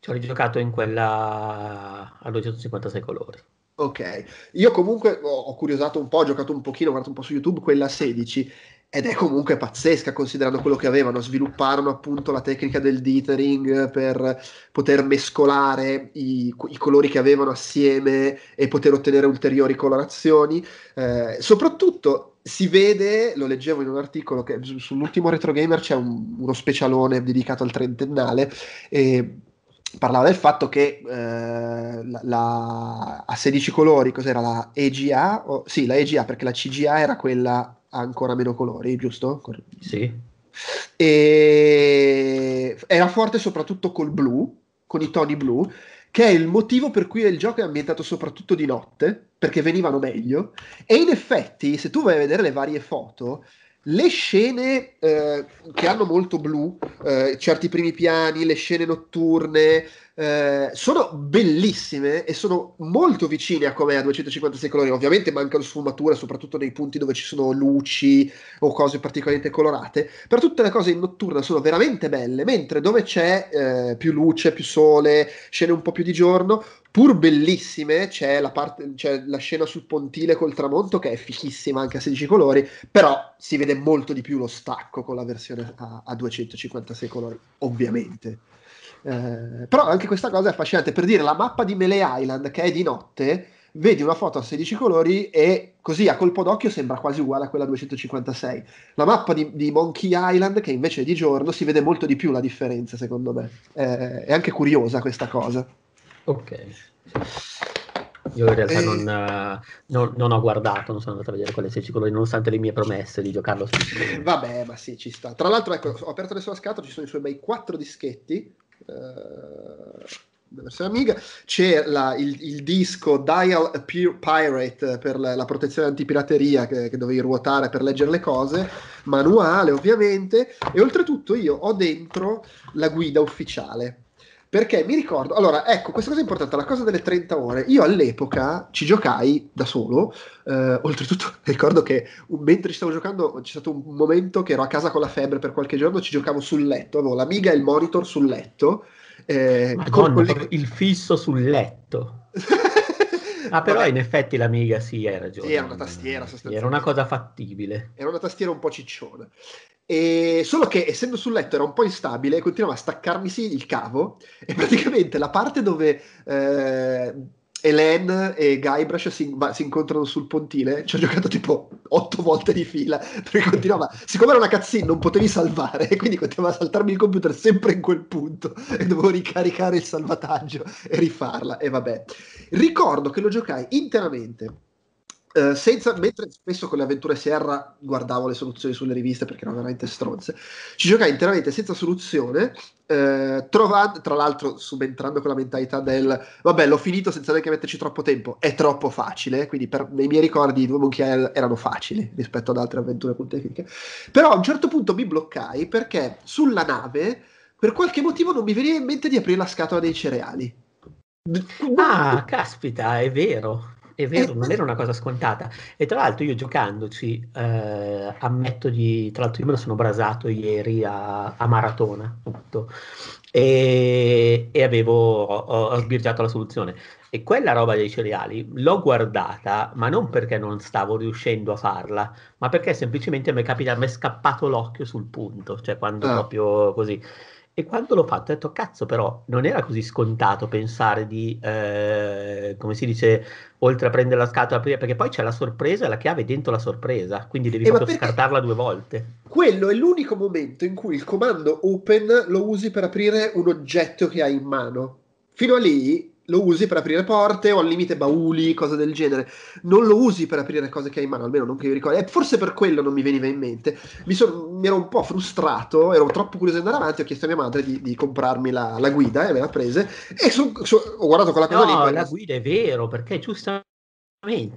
Ci ho rigiocato in quella a 256 colori. Ok, io comunque ho curiosato un po', ho giocato un pochino, ho guardato un po' su YouTube quella 16 ed è comunque pazzesca considerando quello che avevano. Svilupparono appunto la tecnica del dithering per poter mescolare i, i colori che avevano assieme e poter ottenere ulteriori colorazioni. Eh, soprattutto si vede, lo leggevo in un articolo, che sull'ultimo Retro Gamer c'è un, uno specialone dedicato al trentennale. E parlava del fatto che eh, la, la, a 16 colori, cos'era la EGA? Oh, sì, la EGA perché la CGA era quella ha ancora meno colori, giusto? Sì. E era forte soprattutto col blu, con i toni blu, che è il motivo per cui il gioco è ambientato soprattutto di notte, perché venivano meglio. E in effetti, se tu vai a vedere le varie foto, le scene eh, che hanno molto blu, eh, certi primi piani, le scene notturne, eh, sono bellissime e sono molto vicine a come a 256 colori. Ovviamente mancano sfumature, soprattutto nei punti dove ci sono luci o cose particolarmente colorate. Per tutte le cose in notturna sono veramente belle, mentre dove c'è eh, più luce, più sole, scene un po' più di giorno, pur bellissime, c'è la, parte, c'è la, scena sul pontile col tramonto che è fichissima anche a 16 colori, però si vede molto di più lo stacco con la versione a, a 256 colori, ovviamente. Eh, però anche questa cosa è affascinante. Per dire, la mappa di Melee Island, che è di notte, vedi una foto a 16 colori e così a colpo d'occhio sembra quasi uguale a quella 256. La mappa di, di Monkey Island, che invece è di giorno, si vede molto di più la differenza, secondo me. Eh, è anche curiosa questa cosa. Ok. Io in realtà e... Eh. non, eh, non, non, ho guardato, non sono andato a vedere quelle 16 colori, nonostante le mie promesse di giocarlo. Vabbè, ma sì, ci sta. Tra l'altro, ecco, ho aperto le sue scatole, ci sono i suoi bei quattro dischetti eh, della versione Amiga, c'è la, il, il, disco Dial a Pirate per la, la protezione antipirateria che, che, dovevi ruotare per leggere le cose, manuale ovviamente, e oltretutto io ho dentro la guida ufficiale perché mi ricordo, allora, ecco, questa cosa è importante, la cosa delle 30 ore. Io all'epoca ci giocai da solo, eh, oltretutto ricordo che mentre ci stavo giocando c'è stato un momento che ero a casa con la febbre per qualche giorno, ci giocavo sul letto, avevo l'amiga e il monitor sul letto. Eh, Madonna, con le... il fisso sul letto. Ah, però Vabbè. in effetti l'amiga sì, hai ragione. Sì, era una tastiera sostanzialmente. Era una cosa fattibile. Era una tastiera un po' ciccione. E solo che essendo sul letto era un po' instabile, continuava a staccarmisi il cavo e praticamente la parte dove eh, Elen e Guybrush si, va, si, incontrano sul pontile ci ho giocato tipo otto volte di fila perché continuava, siccome era una cazzina non potevi salvare e quindi continuava a saltarmi il computer sempre in quel punto e dovevo ricaricare il salvataggio e rifarla e vabbè. Ricordo che lo giocai interamente eh, senza, mentre spesso con le avventure Sierra guardavo le soluzioni sulle riviste perché erano veramente stronze, ci giocai interamente senza soluzione, eh, trovando, tra l'altro subentrando con la mentalità del vabbè l'ho finito senza neanche metterci troppo tempo, è troppo facile, quindi per, nei miei ricordi i due monchi erano facili rispetto ad altre avventure puntefiche. però a un certo punto mi bloccai perché sulla nave per qualche motivo non mi veniva in mente di aprire la scatola dei cereali. Ah, caspita, è vero. È vero, non era una cosa scontata. E tra l'altro io giocandoci, eh, ammetto di... Tra l'altro io me lo sono brasato ieri a, a maratona, tutto, e, e, avevo... Ho, ho, sbirciato la soluzione. E quella roba dei cereali l'ho guardata, ma non perché non stavo riuscendo a farla, ma perché semplicemente mi è, capitato, mi è scappato l'occhio sul punto, cioè quando ah. proprio così. E quando l'ho fatto ho detto, cazzo però, non era così scontato pensare di, eh, come si dice, oltre a prendere la scatola, aprire, perché poi c'è la sorpresa e la chiave dentro la sorpresa, quindi devi eh, proprio scartarla due volte. Quello è l'unico momento in cui il comando open lo usi per aprire un oggetto che hai in mano. Fino a lì lo usi per aprire porte o al limite bauli, cose del genere. Non lo usi per aprire cose che hai in mano, almeno non che io ricordi. E forse per quello non mi veniva in mente. Mi, son, mi ero un po' frustrato, ero troppo curioso di andare avanti. Ho chiesto a mia madre di, di comprarmi la, la, guida e me l'ha presa. E so, so, ho guardato quella cosa no, lì. No, la guida è vero, perché giustamente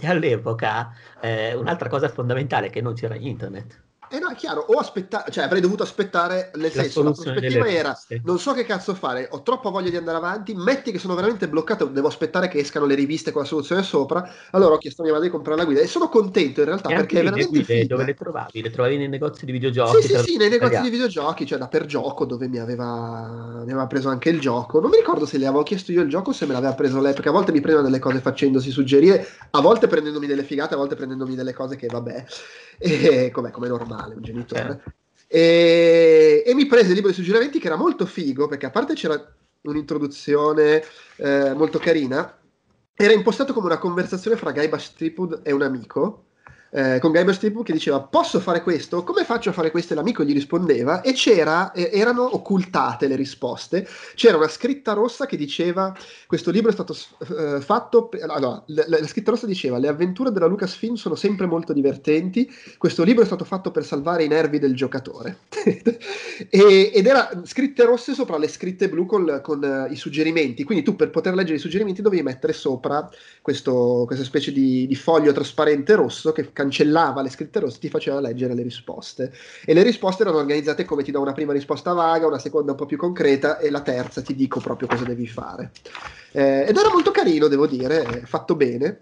all'epoca eh, un'altra cosa fondamentale è che non c'era internet. Eh no, è chiaro, o aspettare, cioè avrei dovuto aspettare, nel la senso, la prospettiva era, non so che cazzo fare, ho troppa voglia di andare avanti, metti che sono veramente bloccato, devo aspettare che escano le riviste con la soluzione sopra, allora ho chiesto a mia madre di comprare la guida e sono contento in realtà e perché è veramente... Guide, film. dove le trovavi? Le trovavi nei negozi di videogiochi? Sì, sì, sì, nei negozi di videogiochi, cioè da per gioco dove mi aveva, mi aveva preso anche il gioco, non mi ricordo se le avevo chiesto io il gioco o se me l'aveva preso lei, perché a volte mi prendeva delle cose facendosi suggerire, a volte prendendomi delle figate, a volte prendendomi delle cose che vabbè, e, eh, com'è, come normale normale, un genitore. Eh. E, e, mi prese il libro di suggerimenti che era molto figo, perché a parte c'era un'introduzione eh, molto carina, era impostato come una conversazione fra Guy Bastripud e un amico, eh, con Guybrush Threepwood che diceva posso fare questo? Come faccio a fare questo? E l'amico gli rispondeva e eh, erano occultate le risposte. C'era una scritta rossa che diceva questo libro è stato eh, fatto... Per... No, la, la, scritta rossa diceva le avventure della Lucasfilm sono sempre molto divertenti, questo libro è stato fatto per salvare i nervi del giocatore. e, ed era scritte rosse sopra le scritte blu con, con uh, eh, i suggerimenti, quindi tu per poter leggere i suggerimenti dovevi mettere sopra questo, questa specie di, di foglio trasparente rosso che cancellava le scritte rosse, ti faceva leggere le risposte. E le risposte erano organizzate come ti do una prima risposta vaga, una seconda un po' più concreta e la terza ti dico proprio cosa devi fare. Eh, ed era molto carino, devo dire, eh, fatto bene,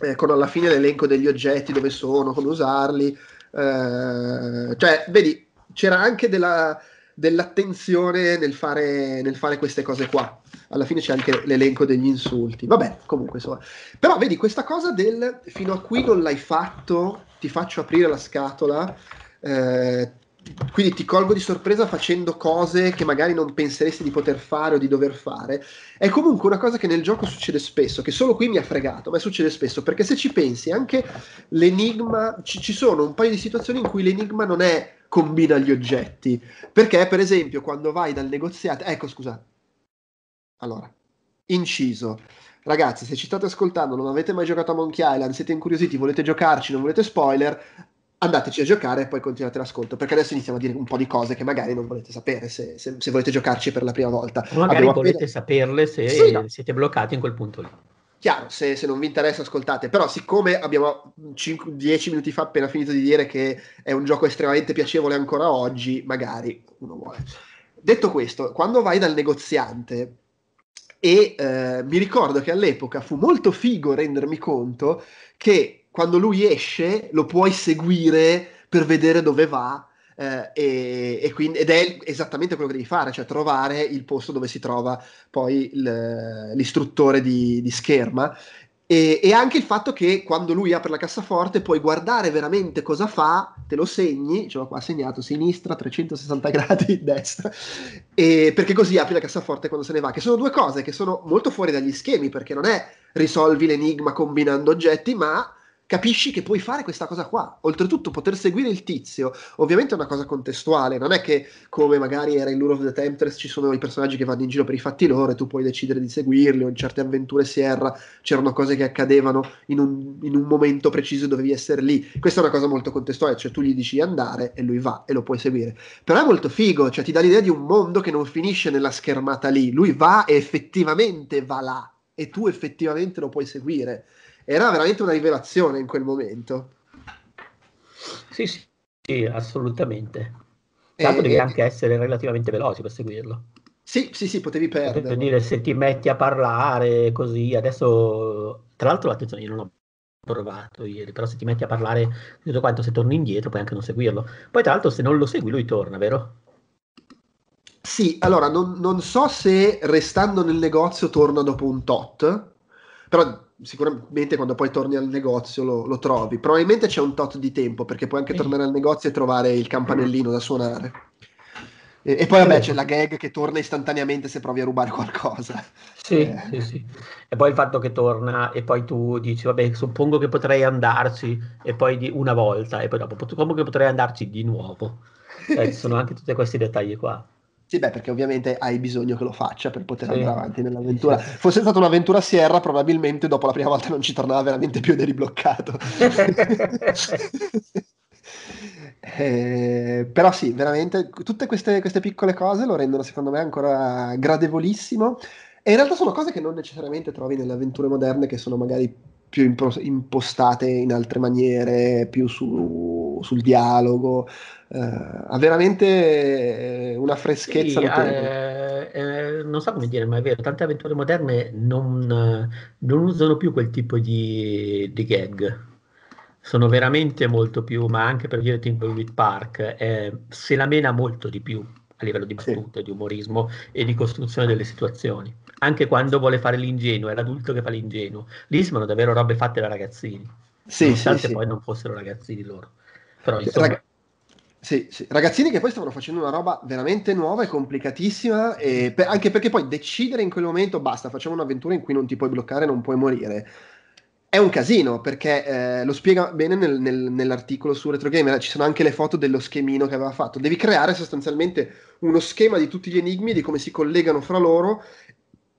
eh, con alla fine l'elenco degli oggetti, dove sono, come usarli. Eh, cioè, vedi, c'era anche della dell'attenzione nel fare, nel fare, queste cose qua. Alla fine c'è anche l'elenco degli insulti. Vabbè, comunque insomma. Però vedi questa cosa del fino a qui non l'hai fatto, ti faccio aprire la scatola, eh, quindi ti colgo di sorpresa facendo cose che magari non penseresti di poter fare o di dover fare. È comunque una cosa che nel gioco succede spesso, che solo qui mi ha fregato, ma succede spesso, perché se ci pensi anche l'enigma, ci, ci sono un paio di situazioni in cui l'enigma non è combina gli oggetti, perché per esempio quando vai dal negoziato, ecco scusa, allora, inciso, ragazzi, se ci state ascoltando, non avete mai giocato a Monkey Island, siete incuriositi, volete giocarci, non volete spoiler, andateci a giocare e poi continuate l'ascolto perché adesso iniziamo a dire un po' di cose che magari non volete sapere se, se, se volete giocarci per la prima volta magari Abbiamo volete appena... saperle se sì, no. siete bloccati in quel punto lì chiaro se, se non vi interessa ascoltate però siccome abbiamo 5, 10 minuti fa appena finito di dire che è un gioco estremamente piacevole ancora oggi magari uno vuole detto questo quando vai dal negoziante e eh, mi ricordo che all'epoca fu molto figo rendermi conto che quando lui esce lo puoi seguire per vedere dove va eh, e, e quindi, ed è esattamente quello che devi fare, cioè trovare il posto dove si trova poi il, l'istruttore di, di scherma e, e, anche il fatto che quando lui apre la cassaforte puoi guardare veramente cosa fa, te lo segni, ce l'ho qua segnato, sinistra, 360 gradi, destra, e perché così apri la cassaforte quando se ne va, che sono due cose che sono molto fuori dagli schemi, perché non è risolvi l'enigma combinando oggetti, ma capisci che puoi fare questa cosa qua. Oltretutto, poter seguire il tizio, ovviamente è una cosa contestuale, non è che come magari era in Lure of the Temptress ci sono i personaggi che vanno in giro per i fatti loro e tu puoi decidere di seguirli, o in certe avventure Sierra c'erano cose che accadevano in un, in un momento preciso dovevi essere lì. Questa è una cosa molto contestuale, cioè tu gli dici di andare e lui va e lo puoi seguire. Però è molto figo, cioè ti dà l'idea di un mondo che non finisce nella schermata lì, lui va e effettivamente va là e tu effettivamente lo puoi seguire era veramente una rivelazione in quel momento. Sì, sì, sì assolutamente. Eh, Tanto e, devi eh, anche essere relativamente veloce per seguirlo. Sì, sì, sì, potevi perdere. Potevi dire se ti metti a parlare così, adesso tra l'altro attenzione, io non ho provato ieri, però se ti metti a parlare tutto quanto, se torni indietro puoi anche non seguirlo. Poi tra l'altro se non lo segui lui torna, vero? Sì, allora non, non so se restando nel negozio torna dopo un tot, però sicuramente quando poi torni al negozio lo, lo, trovi. Probabilmente c'è un tot di tempo perché puoi anche tornare al negozio e trovare il campanellino da suonare. E, e poi vabbè c'è la gag che torna istantaneamente se provi a rubare qualcosa. Sì, eh. sì, sì. E poi il fatto che torna e poi tu dici vabbè suppongo che potrei andarci e poi di, una volta e poi dopo suppongo che potrei andarci di nuovo. Eh, ci sono anche tutti questi dettagli qua. Sì, beh, perché ovviamente hai bisogno che lo faccia per poter sì. andare avanti nell'avventura. Fosse stata un'avventura Sierra, probabilmente dopo la prima volta non ci tornava veramente più ed eri bloccato. eh, però sì, veramente tutte queste, queste, piccole cose lo rendono secondo me ancora gradevolissimo. E in realtà sono cose che non necessariamente trovi nelle avventure moderne, che sono magari più impostate in altre maniere, più su sul dialogo, eh, ha veramente eh, una freschezza. Sì, ah, eh, eh, non so come dire, ma è vero, tante avventure moderne non, non usano più quel tipo di, di, gag. Sono veramente molto più, ma anche per dire Timberwolf Park, eh, se la mena molto di più a livello di battute, sì. di umorismo e di costruzione delle situazioni. Anche quando vuole fare l'ingenuo, è l'adulto che fa l'ingenuo. Lì sembrano davvero robe fatte da ragazzini. Sì, nonostante sì, poi sì. non fossero ragazzini loro. Però, insomma... Rag... Sì, sì. ragazzini che poi stavano facendo una roba veramente nuova e complicatissima, e per... anche perché poi decidere in quel momento basta, facciamo un'avventura in cui non ti puoi bloccare, non puoi morire è un casino perché eh, lo spiega bene nel, nel, nell'articolo su Retro RetroGamer, eh, ci sono anche le foto dello schemino che aveva fatto. Devi creare sostanzialmente uno schema di tutti gli enigmi, di come si collegano fra loro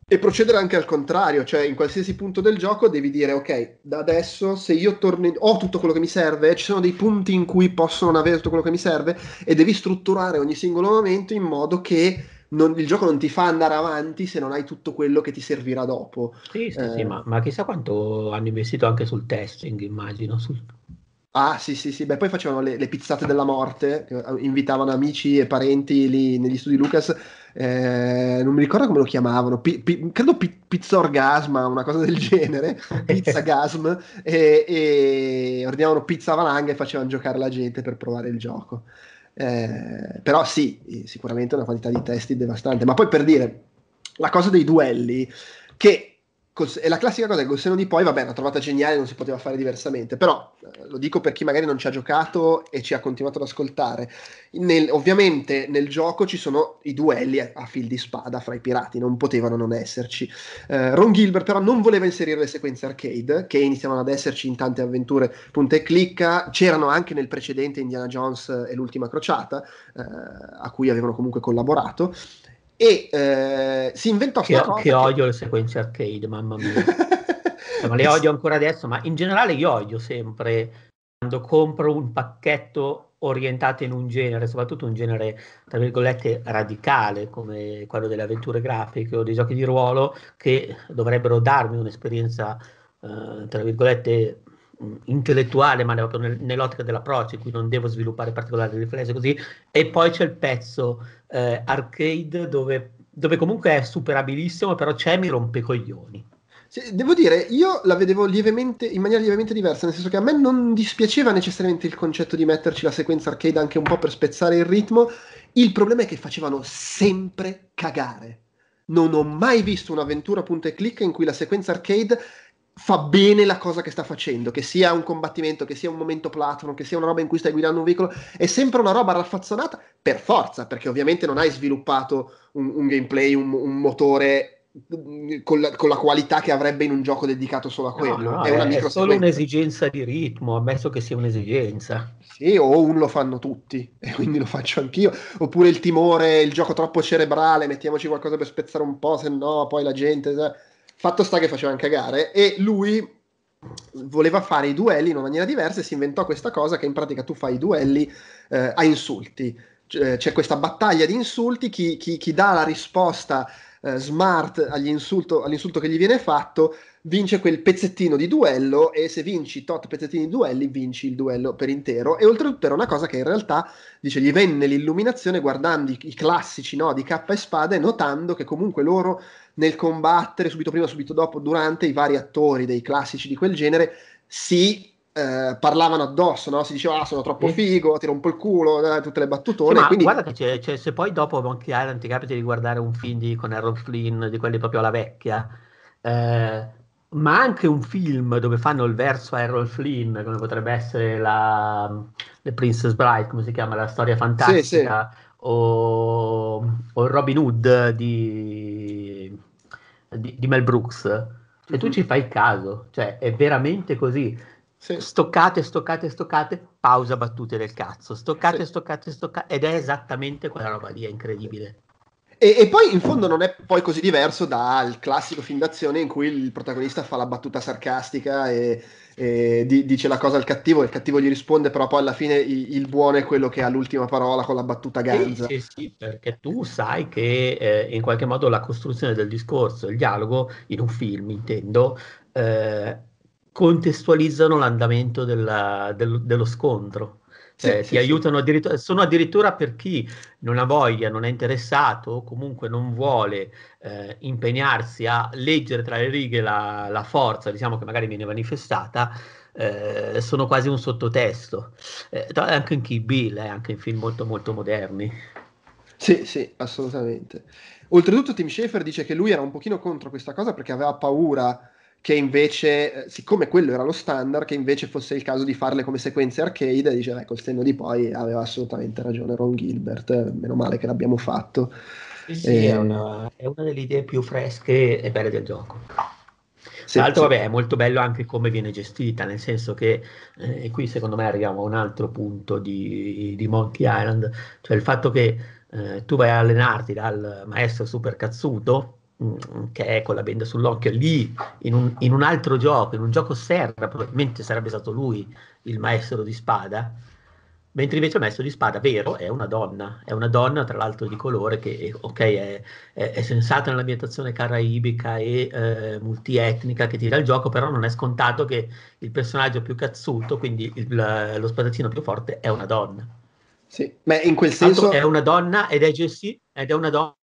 e procedere anche al contrario, cioè in qualsiasi punto del gioco devi dire ok, da adesso se io torno, in... ho tutto quello che mi serve, ci sono dei punti in cui posso non avere tutto quello che mi serve e devi strutturare ogni singolo momento in modo che non, il gioco non ti fa andare avanti se non hai tutto quello che ti servirà dopo. Sì, sì, eh, sì ma, ma, chissà quanto hanno investito anche sul testing, immagino. Sul... Ah, sì, sì, sì. Beh, poi facevano le, le pizzate della morte, eh, invitavano amici e parenti lì negli studi Lucas eh, non mi ricordo come lo chiamavano, pi, pi, credo pi, Orgasma, una cosa del genere, Pizzagasm, e, e ordinavano pizza valanga e facevano giocare la gente per provare il gioco. Eh, però sì, eh, sicuramente una quantità di testi devastante. Ma poi per dire, la cosa dei duelli, che Col, è la classica cosa che col seno di poi, vabbè, una trovata geniale, non si poteva fare diversamente, però eh, lo dico per chi magari non ci ha giocato e ci ha continuato ad ascoltare. Nel, ovviamente nel gioco ci sono i duelli a, a fil di spada fra i pirati, non potevano non esserci. Eh, Ron Gilbert però non voleva inserire le sequenze arcade, che iniziavano ad esserci in tante avventure punta e clicca, c'erano anche nel precedente Indiana Jones e l'ultima crociata, eh, a cui avevano comunque collaborato. E eh, si inventò che, cosa. Che odio le sequenze arcade, mamma mia. cioè, ma le odio ancora adesso, ma in generale io odio sempre quando compro un pacchetto orientato in un genere, soprattutto un genere tra virgolette radicale come quello delle avventure grafiche o dei giochi di ruolo che dovrebbero darmi un'esperienza eh, tra virgolette intellettuale, ma nell'ottica dell'approccio, in cui non devo sviluppare particolari riflessi così, e poi c'è il pezzo eh, arcade dove, dove, comunque è superabilissimo, però c'è mi rompe coglioni. Sì, devo dire, io la vedevo lievemente, in maniera lievemente diversa, nel senso che a me non dispiaceva necessariamente il concetto di metterci la sequenza arcade anche un po' per spezzare il ritmo, il problema è che facevano sempre cagare. Non ho mai visto un'avventura punta e clic in cui la sequenza arcade fa bene la cosa che sta facendo, che sia un combattimento, che sia un momento platform, che sia una roba in cui stai guidando un veicolo, è sempre una roba raffazzonata per forza, perché ovviamente non hai sviluppato un, un gameplay, un, un motore mm, con la, con la, qualità che avrebbe in un gioco dedicato solo a quello. No, no, è, una è solo un'esigenza di ritmo, ammesso che sia un'esigenza. Sì, o un lo fanno tutti, e quindi lo faccio anch'io. Oppure il timore, il gioco troppo cerebrale, mettiamoci qualcosa per spezzare un po', se no poi la gente... Fatto sta che facevano cagare e lui voleva fare i duelli in una maniera diversa e si inventò questa cosa che in pratica tu fai i duelli eh, a insulti. Eh, c'è, questa battaglia di insulti, chi, chi, chi dà la risposta eh, smart all'insulto, all'insulto che gli viene fatto vince quel pezzettino di duello e se vinci tot pezzettini di duelli vinci il duello per intero e oltretutto era una cosa che in realtà dice gli venne l'illuminazione guardando i, i classici no, di K e Spada e notando che comunque loro nel combattere subito prima, subito dopo, durante i vari attori dei classici di quel genere si eh, parlavano addosso, no? si diceva ah, sono troppo figo, tiro un po' il culo, eh, tutte le battutone. Sì, ma quindi... guarda che c'è, c'è, se poi dopo Monkey Island ti capita di guardare un film di, con Errol Flynn, di quelli proprio alla vecchia, eh, ma anche un film dove fanno il verso a Errol Flynn, come potrebbe essere la The Princess Bride, come si chiama, la storia fantastica, sì, sì. O, o, Robin Hood di, di, di Mel Brooks. Cioè, tu mhm. ci fai caso, cioè, è veramente così. Sì. Stoccate, stoccate, stoccate, pausa battute del cazzo, stoccate, stoccate, stoccate, ed è esattamente quella roba lì, è incredibile. E, e, poi in fondo non è poi così diverso dal classico film d'azione in cui il protagonista fa la battuta sarcastica e, e di, dice la cosa al cattivo, e il cattivo gli risponde, però poi alla fine il, il, buono è quello che ha l'ultima parola con la battuta ganza. Sì, sì, sì perché tu sai che eh, in qualche modo la costruzione del discorso, il dialogo, in un film intendo, eh, contestualizzano l'andamento della, del, dello scontro sì, eh, sì, ti aiutano addirittura, sono addirittura per chi non ha voglia, non è interessato comunque non vuole eh, impegnarsi a leggere tra le righe la, la forza, diciamo che magari viene manifestata, eh, sono quasi un sottotesto. Eh, anche in Kill Bill, eh, anche in film molto molto moderni. Sì, sì, assolutamente. Oltretutto Tim Schafer dice che lui era un pochino contro questa cosa perché aveva paura che invece, eh, siccome quello era lo standard, che invece fosse il caso di farle come sequenze arcade, e diceva, ecco, il senno di poi aveva assolutamente ragione Ron Gilbert, meno male che l'abbiamo fatto. Sì, sì è, eh, una, è, una, delle idee più fresche e belle del gioco. Tra l'altro, vabbè, è molto bello anche come viene gestita, nel senso che eh, qui secondo me arriviamo a un altro punto di, di Monkey Island, cioè il fatto che eh, tu vai a allenarti dal maestro super cazzuto, Mm, che è con la benda sull'occhio, lì in un, in un, altro gioco, in un gioco serra, probabilmente sarebbe stato lui il maestro di spada, mentre invece il maestro di spada, vero, è una donna, è una donna tra l'altro di colore che ok, è, è, è sensata nell'ambientazione caraibica e eh, multietnica che tira il gioco, però non è scontato che il personaggio più cazzuto, quindi il, la, lo spadaccino più forte, è una donna. Sì, ma in quel senso... Tanto è una donna ed è, gessi- ed è una donna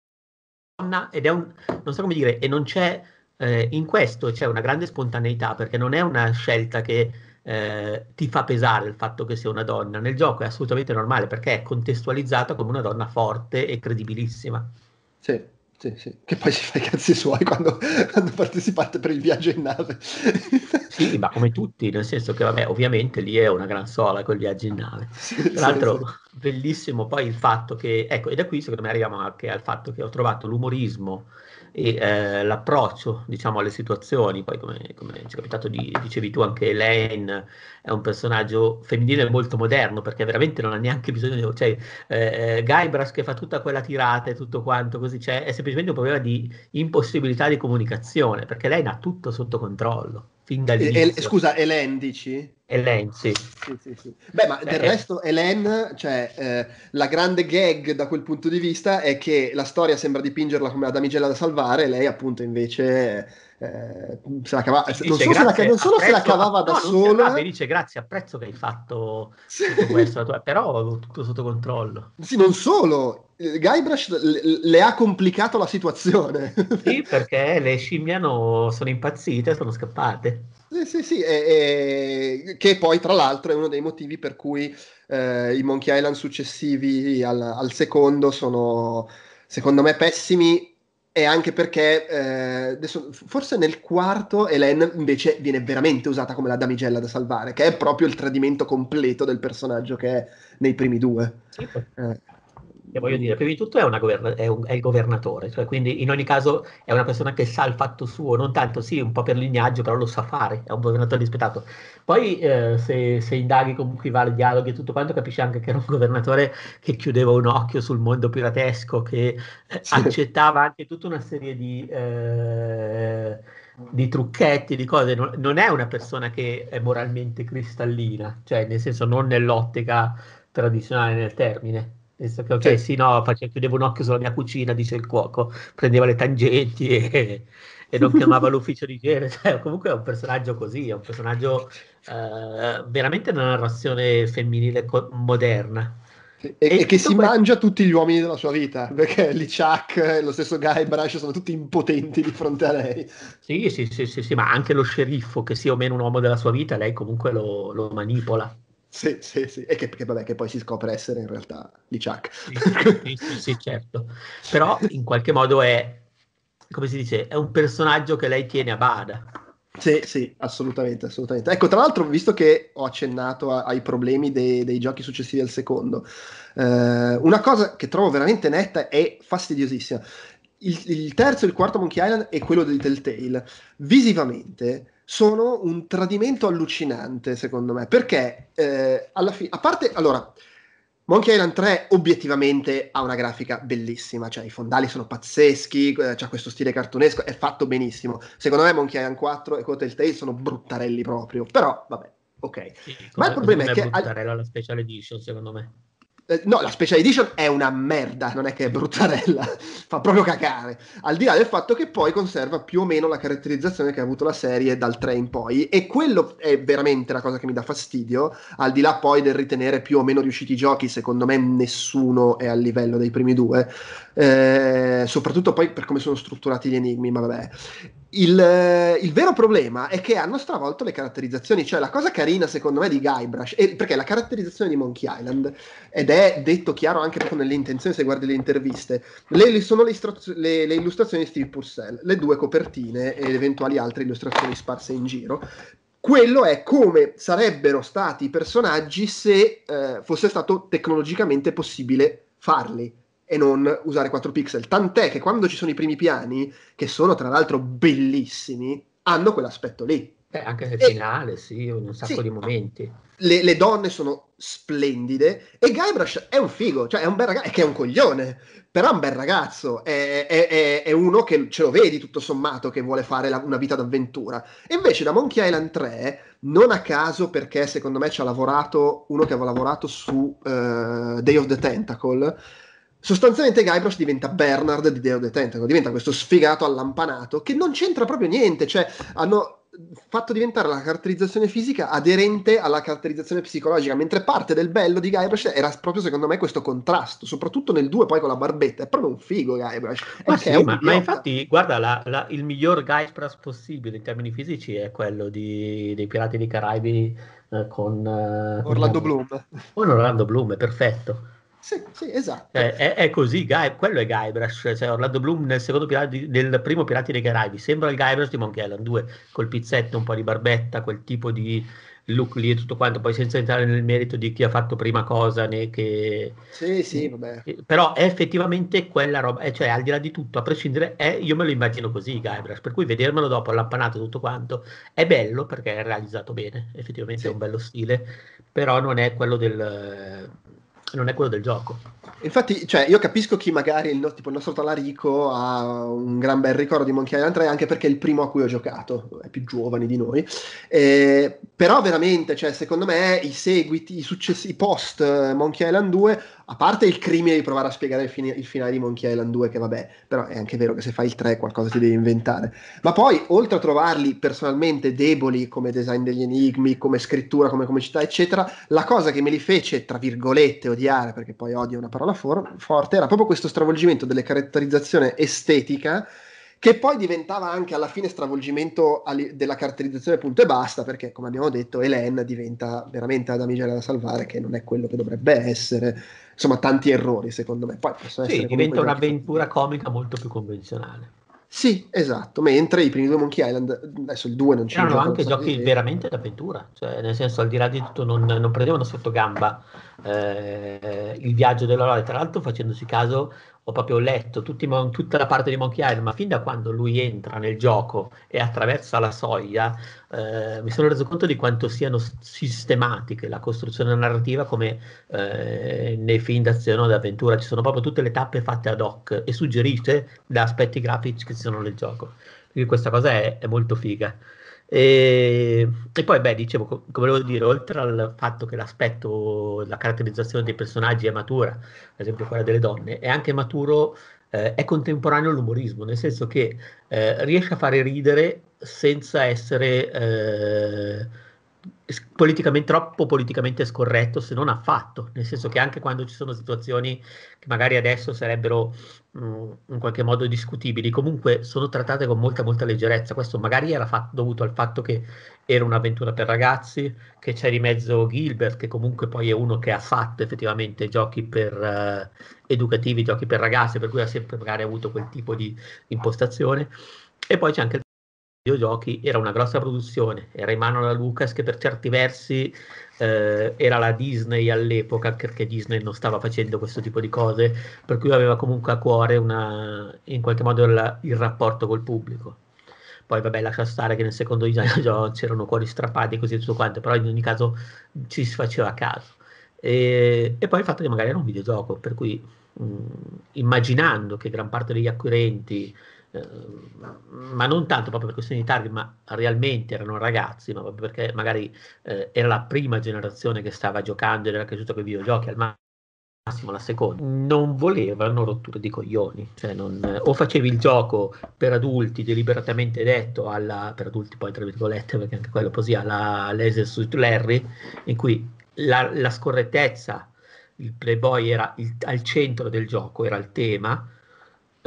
donna ed è un, non so come dire, e non c'è eh, in questo c'è una grande spontaneità perché non è una scelta che eh, ti fa pesare il fatto che sia una donna, nel gioco è assolutamente normale perché è contestualizzata come una donna forte e credibilissima. Sì. Sì, sì. Che poi si fa i cazzi suoi quando, quando partecipate per il viaggio in nave. sì, ma come tutti, nel senso che, vabbè, ovviamente lì è una gran sola col viaggio in nave. Tra l'altro, bellissimo poi il fatto che, ecco, e da qui secondo me arriviamo anche al fatto che ho trovato l'umorismo e eh, l'approccio diciamo, alle situazioni, poi come, come ci è capitato di, dicevi tu anche Elaine è un personaggio femminile molto moderno perché veramente non ha neanche bisogno, cioè eh, eh, Guybrush che fa tutta quella tirata e tutto quanto così, cioè, è semplicemente un problema di impossibilità di comunicazione perché lei ha tutto sotto controllo fin dall'inizio. E, scusa, Elen dici? Elen, sì. Sì, sì, sì. Beh, ma Beh, del eh, eh. resto Elen, cioè eh, la grande gag da quel punto di vista è che la storia sembra dipingerla come la damigella da salvare, lei appunto invece eh, se la cavava, non, so grazie, la, non solo apprezzo, se la cavava no, da sola. Mi dice grazie, apprezzo che hai fatto sì. tutto questo, tua, però tutto sotto controllo. Sì, non solo, Guybrush le, le ha complicato la situazione. Sì, perché le scimmie sono impazzite, sono scappate. Sì, sì, sì, e, e, che poi tra l'altro è uno dei motivi per cui eh, i Monkey Island successivi al, al, secondo sono, secondo me, pessimi e anche perché eh, adesso, forse nel quarto Helen invece viene veramente usata come la damigella da salvare, che è proprio il tradimento completo del personaggio che è nei primi due. Sì, Eh. E voglio dire, prima di tutto è, governa- è, un- è il governatore, cioè, quindi in ogni caso è una persona che sa il fatto suo, non tanto sì, un po' per lignaggio, però lo sa fare, è un governatore rispettato. Poi eh, se, se, indaghi comunque i vari dialoghi e tutto quanto, capisci anche che era un governatore che chiudeva un occhio sul mondo piratesco, che eh, sì. accettava anche tutta una serie di... Eh, di trucchetti, di cose, non, non, è una persona che è moralmente cristallina, cioè nel senso non nell'ottica tradizionale del termine. Esatto, cioè, sì, no, faceva, chiudevo un occhio sulla mia cucina, dice il cuoco, prendeva le tangenti e, e non chiamava l'ufficio di genere. Cioè, comunque è un personaggio così, è un personaggio eh, veramente una narrazione femminile co- moderna. E, e, e che si questo... mangia tutti gli uomini della sua vita, perché Lichak e lo stesso Guy Brush sono tutti impotenti di fronte a lei. Sì, sì, sì, sì, sì, ma anche lo sceriffo, che sia o meno un uomo della sua vita, lei comunque lo, lo manipola. Sì, sì, sì. E che, che, vabbè, che poi si scopre essere in realtà Lichak. Sì, sì, sì, certo. Però in qualche modo è, come si dice, è un personaggio che lei tiene a bada. Sì, sì, assolutamente, assolutamente. Ecco, tra l'altro, visto che ho accennato a, ai problemi dei, dei, giochi successivi al secondo, eh, una cosa che trovo veramente netta e fastidiosissima. Il, il terzo e il quarto Monkey Island e quello di Telltale, visivamente, sono un tradimento allucinante, secondo me, perché eh, alla fine, a parte, allora, Monkey Island 3 obiettivamente ha una grafica bellissima, cioè i fondali sono pazzeschi, eh, c'è questo stile cartunesco, è fatto benissimo. Secondo me Monkey Island 4 e Cotel Tale sono bruttarelli proprio, però vabbè, ok. Sì, Ma il problema è, è che... Bruttarella al... la special edition, secondo me. Eh, no, la special edition è una merda, non è che è bruttarella, fa proprio cacare. Al di là del fatto che poi conserva più o meno la caratterizzazione che ha avuto la serie dal 3 in poi, e quello è veramente la cosa che mi dà fastidio. Al di là poi del ritenere più o meno riusciti i giochi, secondo me nessuno è a livello dei primi due, eh, soprattutto poi per come sono strutturati gli enigmi, ma vabbè. Il, eh, il, vero problema è che hanno stravolto le caratterizzazioni, cioè la cosa carina secondo me di Guybrush, è, perché la caratterizzazione di Monkey Island, ed è detto chiaro anche proprio nelle intenzioni se guardi le interviste, le, sono le, le, le illustrazioni di Steve Purcell, le due copertine ed eventuali altre illustrazioni sparse in giro, quello è come sarebbero stati i personaggi se eh, fosse stato tecnologicamente possibile farli e non usare 4 pixel. Tant'è che quando ci sono i primi piani, che sono tra l'altro bellissimi, hanno quell'aspetto lì. Beh, anche nel e, finale, sì, in un sacco sì, di momenti. Le, le, donne sono splendide e Guybrush è un figo, cioè è un bel ragazzo, è che è un coglione, però è un bel ragazzo, è, è, è, è uno che ce lo vedi tutto sommato, che vuole fare la, una vita d'avventura. E invece da Monkey Island 3, non a caso perché secondo me ci ha lavorato uno che aveva lavorato su uh, Day of the Tentacle, sostanzialmente Guybrush diventa Bernard di Deo de Tentacle, diventa questo sfigato allampanato che non c'entra proprio niente, cioè hanno fatto diventare la caratterizzazione fisica aderente alla caratterizzazione psicologica, mentre parte del bello di Guybrush era proprio secondo me questo contrasto, soprattutto nel 2 poi con la barbetta, è proprio un figo Guybrush. Eh ma, sì, ma, ma, infatti guarda, la, la, il miglior Guybrush possibile in termini fisici è quello di, dei Pirati dei Caraibi eh, con... Eh, Orlando con... Bloom. Con Orlando Bloom, perfetto. Sì, sì, esatto. Eh, è, è, così, Guy, quello è Guybrush, cioè Orlando Bloom nel, pirati, nel primo Pirati dei Caraibi, sembra il Guybrush di Monkey Island 2, col pizzetto, un po' di barbetta, quel tipo di look lì e tutto quanto, poi senza entrare nel merito di chi ha fatto prima cosa, né che... Sì, sì, vabbè. Eh, però è effettivamente quella roba, eh, cioè al di là di tutto, a prescindere, è, io me lo immagino così Guybrush, per cui vedermelo dopo allampanato tutto quanto è bello perché è realizzato bene, effettivamente sì. è un bello stile, però non è quello del non è quello del gioco. Infatti, cioè, io capisco chi magari il, tipo, il nostro Talarico ha un gran bel ricordo di Monkey Island 3, anche perché è il primo a cui ho giocato, è più giovane di noi. Eh, però veramente, cioè, secondo me, i seguiti, i, successi, i post eh, Monkey Island 2 a parte il crimine di provare a spiegare il, fine, il, finale di Monkey Island 2, che vabbè, però è anche vero che se fai il 3 qualcosa ti devi inventare. Ma poi, oltre a trovarli personalmente deboli come design degli enigmi, come scrittura, come comicità, eccetera, la cosa che me li fece, tra virgolette, odiare, perché poi odio è una parola for- forte, era proprio questo stravolgimento delle caratterizzazioni estetica che poi diventava anche alla fine stravolgimento della caratterizzazione punto e basta, perché come abbiamo detto Helen diventa veramente la damigella da salvare, che non è quello che dovrebbe essere, insomma tanti errori secondo me. Poi sì, diventa un'avventura comica molto più convenzionale. Sì, esatto, mentre i primi due Monkey Island, adesso il 2 non c'è. Erano anche giochi idea. veramente d'avventura, cioè nel senso al di là di tutto non, non prendevano sotto gamba eh, il viaggio dell'orologio, tra l'altro facendosi caso ho proprio letto tutti, tutta la parte di Monkey Island, ma fin da quando lui entra nel gioco e attraversa la soglia, eh, mi sono reso conto di quanto siano sistematiche la costruzione narrativa come eh, nei film d'azione o d'avventura. Ci sono proprio tutte le tappe fatte ad hoc e suggerite da aspetti grafici che ci sono nel gioco. Quindi questa cosa è, è molto figa. E, e, poi, beh, dicevo, come volevo dire, oltre al fatto che l'aspetto, la caratterizzazione dei personaggi è matura, ad esempio quella delle donne, è anche maturo, eh, è contemporaneo all'umorismo, nel senso che eh, riesce a fare ridere senza essere eh, politicamente troppo politicamente scorretto se non affatto, nel senso che anche quando ci sono situazioni che magari adesso sarebbero mh, mm, in qualche modo discutibili, comunque sono trattate con molta molta leggerezza. Questo magari era fatto, dovuto al fatto che era un'avventura per ragazzi, che c'è di mezzo Gilbert che comunque poi è uno che ha fatto effettivamente giochi per eh, educativi, giochi per ragazzi per cui ha sempre magari avuto quel tipo di impostazione. E poi c'è anche il videogiochi era una grossa produzione, era in mano alla Lucas che per certi versi eh, era la Disney all'epoca perché Disney non stava facendo questo tipo di cose, per cui aveva comunque a cuore una, in qualche modo la, il rapporto col pubblico. Poi vabbè lascia stare che nel secondo disegno c'erano cuori strappati e così tutto quanto, però in ogni caso ci si faceva caso. E, e, poi il fatto che magari era un videogioco, per cui mh, mm, immaginando che gran parte degli acquirenti Ehm, ma non tanto proprio per questioni di target, ma realmente erano ragazzi, ma proprio perché magari eh, era la prima generazione che stava giocando ed era cresciuta con i videogiochi, al massimo la seconda, non volevano rotture di coglioni, cioè non, eh, o facevi il gioco per adulti deliberatamente detto, alla, per adulti poi tra virgolette, perché anche quello così, alla Laser su Larry, in cui la, la scorrettezza, il playboy era il, al centro del gioco, era il tema,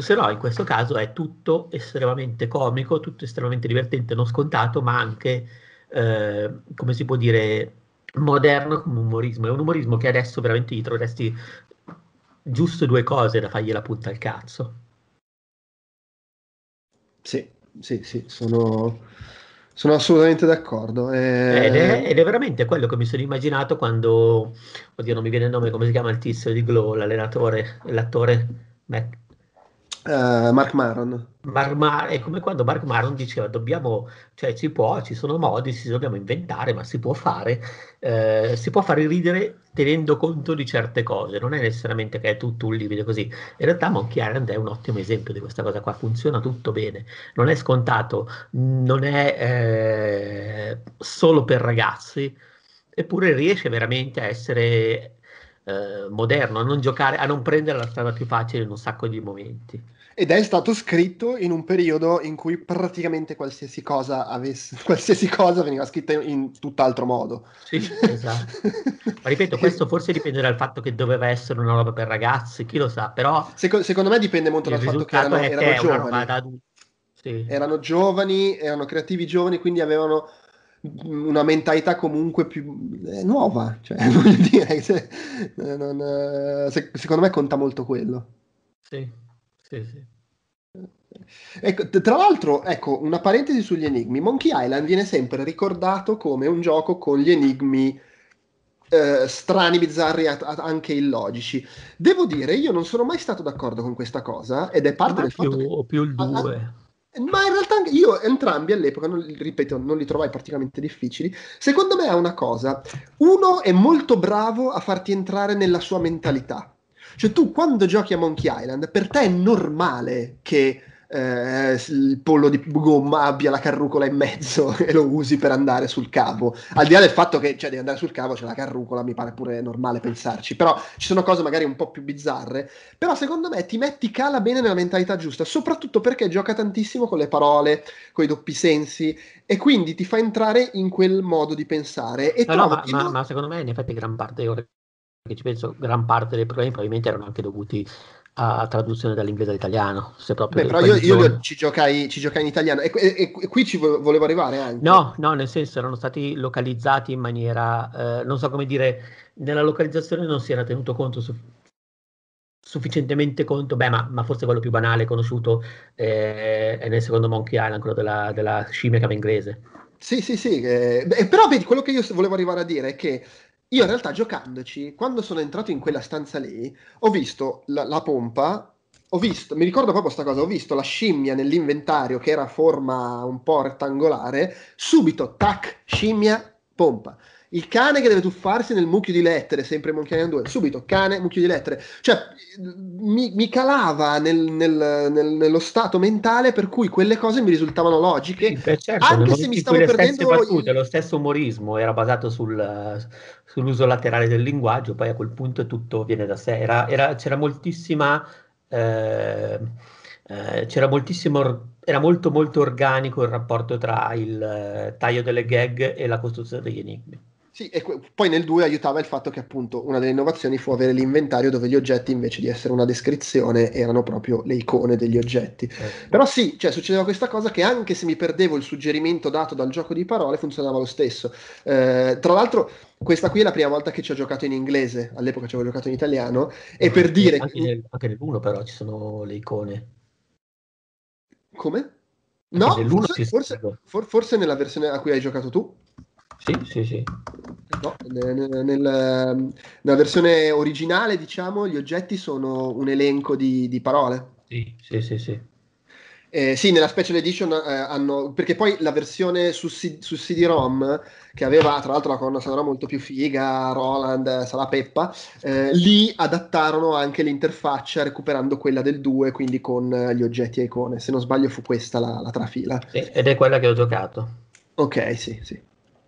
se no in questo caso è tutto estremamente comico, tutto estremamente divertente, non scontato, ma anche, eh, come si può dire, moderno come umorismo. È un umorismo che adesso veramente gli troveresti giusto due cose da fargli la punta al cazzo. Sì, sì, sì, sono, sono assolutamente d'accordo. E... Eh, ed, è, ed, è, veramente quello che mi sono immaginato quando, oddio non mi viene il nome, come si chiama il tizio di Glow, l'allenatore, l'attore Mac, Uh, Mark Maron. Mar- Mar- è come quando Mark Maron diceva dobbiamo, cioè ci può, ci sono modi, ci dobbiamo inventare, ma si può fare, eh, si può fare ridere tenendo conto di certe cose, non è necessariamente che è tutto un livido così. In realtà Monkey Island è un ottimo esempio di questa cosa qua, funziona tutto bene, non è scontato, non è eh, solo per ragazzi, eppure riesce veramente a essere eh, moderno, a non giocare, a non prendere la strada più facile in un sacco di momenti. Ed è stato scritto in un periodo in cui praticamente qualsiasi cosa, avesse, qualsiasi cosa veniva scritta in, in tutt'altro modo. Sì, esatto. Ma ripeto, questo forse dipende dal fatto che doveva essere una roba per ragazzi, chi lo sa, però... Seco- secondo me dipende molto dal fatto che erano, erano che giovani. Sì. Erano giovani, erano creativi giovani, quindi avevano una mentalità comunque più eh, nuova, cioè, voglio dire, se, non, eh, se, secondo me conta molto quello. Sì. Sì, sì. Ecco, tra l'altro, ecco, una parentesi sugli enigmi. Monkey Island viene sempre ricordato come un gioco con gli enigmi eh, strani, bizzarri, a- a- anche illogici. Devo dire, io non sono mai stato d'accordo con questa cosa ed è parte ma del più, fatto che... O più il 2. Ah, ah, ma in realtà io entrambi all'epoca, non, ripeto, non li trovai particolarmente difficili. Secondo me è una cosa. Uno è molto bravo a farti entrare nella sua mentalità cioè tu quando giochi a Monkey Island, per te è normale che eh, il pollo di gomma abbia la carrucola in mezzo e lo usi per andare sul cavo. Al di là del fatto che cioè, devi andare sul cavo, c'è la carrucola, mi pare pure normale pensarci. Però ci sono cose magari un po' più bizzarre. Però secondo me ti metti cala bene nella mentalità giusta, soprattutto perché gioca tantissimo con le parole, con i doppi sensi e quindi ti fa entrare in quel modo di pensare. No, no, ma, ma, ma, secondo me in effetti gran parte dei perché ci penso, gran parte dei problemi probabilmente erano anche dovuti a traduzione dall'inglese all'italiano. Se proprio Beh, però io, io ci, giocai, ci, giocai, in italiano e, e, e, qui ci volevo arrivare anche. No, no, nel senso erano stati localizzati in maniera, eh, non so come dire, nella localizzazione non si era tenuto conto su, sufficientemente conto, beh, ma, ma, forse quello più banale conosciuto eh, è nel secondo Monkey Island, quello della, della scimmia che inglese. Sì, sì, sì, eh, beh, però vedi, quello che io volevo arrivare a dire è che io in realtà giocandoci, quando sono entrato in quella stanza lì, ho visto la, la pompa, ho visto, mi ricordo proprio questa cosa, ho visto la scimmia nell'inventario che era a forma un po' rettangolare, subito tac, scimmia, pompa il cane che deve tuffarsi nel mucchio di lettere, sempre in Monkey Island 2, subito cane, mucchio di lettere. Cioè, mi, mi calava nel, nel, nel, nello stato mentale per cui quelle cose mi risultavano logiche, sì, beh, certo, anche se mi stavo perdendo... Battute, Lo stesso umorismo era basato sul, sull'uso laterale del linguaggio, poi a quel punto tutto viene da sé. Era, era, c'era moltissima... Eh, eh, c'era moltissimo... Or- era molto molto organico il rapporto tra il eh, taglio delle gag e la costruzione degli enigmi. Sì, e que- poi nel 2 aiutava il fatto che appunto una delle innovazioni fu avere l'inventario dove gli oggetti invece di essere una descrizione erano proprio le icone degli oggetti. Eh. Però sì, cioè, succedeva questa cosa che anche se mi perdevo il suggerimento dato dal gioco di parole funzionava lo stesso. Eh, tra l'altro questa qui è la prima volta che ci ho giocato in inglese, all'epoca ci avevo giocato in italiano, e per dire... Anche nel, anche nel 1 però ci sono le icone. Come? no, forse, forse, forse nella versione a cui hai giocato tu. Sì, sì, sì. No, nel, nella versione originale, diciamo, gli oggetti sono un elenco di, di parole. Sì, sì, sì, sì. Eh, sì, nella special edition eh, hanno. Perché poi la versione su, su, CD-ROM, che aveva tra l'altro la colonna sonora molto più figa, Roland, Sala Peppa, eh, lì adattarono anche l'interfaccia recuperando quella del 2, quindi con gli oggetti e icone. Se non sbaglio, fu questa la, la trafila. Sì, ed è quella che ho giocato. Ok, sì, sì.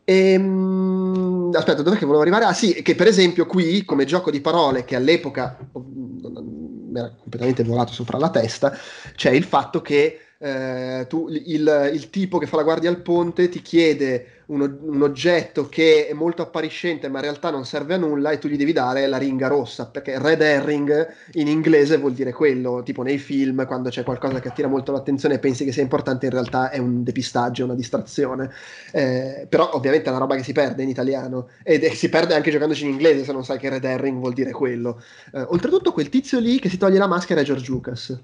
Ehm, aspetta, dov'è che volevo arrivare? Ah sì, che per esempio qui, come gioco di parole che all'epoca mi mm, era completamente volato sopra la testa, c'è il fatto che eh, tu, il, il, tipo che fa la guardia al ponte ti chiede un, un, oggetto che è molto appariscente ma in realtà non serve a nulla e tu gli devi dare la ringa rossa perché red herring in inglese vuol dire quello tipo nei film quando c'è qualcosa che attira molto l'attenzione e pensi che sia importante in realtà è un depistaggio, una distrazione eh, però ovviamente è una roba che si perde in italiano ed eh, si perde anche giocandoci in inglese se non sai che red herring vuol dire quello eh, oltretutto quel tizio lì che si toglie la maschera è George Lucas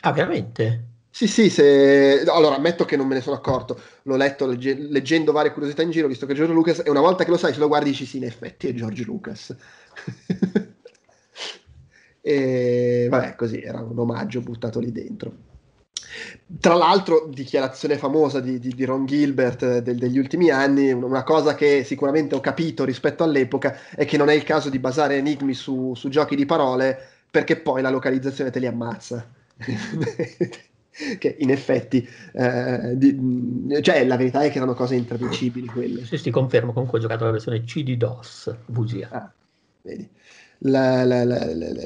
Ah, veramente? Sì, sì, se... allora ammetto che non me ne sono accorto, l'ho letto legge... leggendo varie curiosità in giro, visto che George Lucas, e una volta che lo sai, se lo guardi dici sì, in effetti è George Lucas. e vabbè, così era un omaggio buttato lì dentro. Tra l'altro, dichiarazione famosa di, di, di Ron Gilbert eh, del, degli ultimi anni, una cosa che sicuramente ho capito rispetto all'epoca è che non è il caso di basare enigmi su, su giochi di parole perché poi la localizzazione te li ammazza. che in effetti eh, di, cioè la verità è che erano cose intraducibili quelle sì sì confermo comunque ho giocato la versione CD DOS bugia ah, vedi la, la, la,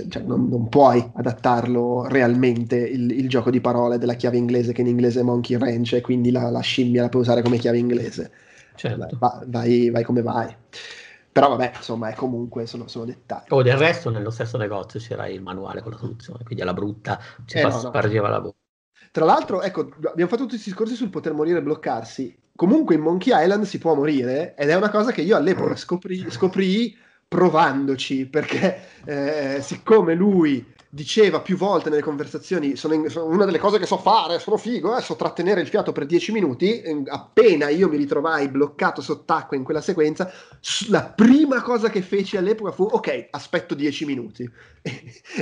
cioè non, non, puoi adattarlo realmente il, il, gioco di parole della chiave inglese che in inglese è monkey wrench e quindi la, scimmia la puoi usare come chiave inglese certo. Va, vai, vai, come vai però vabbè insomma è comunque sono, sono dettagli o oh, del resto nello stesso negozio c'era il manuale con la soluzione quindi alla brutta ci eh, no, no. la voce tra l'altro, ecco, abbiamo fatto tutti questi discorsi sul poter morire e bloccarsi. Comunque in Monkey Island si può morire ed è una cosa che io all'epoca scoprii, scoprii provandoci, perché eh, siccome lui diceva più volte nelle conversazioni, sono, in, sono una delle cose che so fare, sono figo, eh, so trattenere il fiato per 10 minuti, appena io mi ritrovai bloccato sott'acqua in quella sequenza, la prima cosa che feci all'epoca fu, ok, aspetto 10 minuti.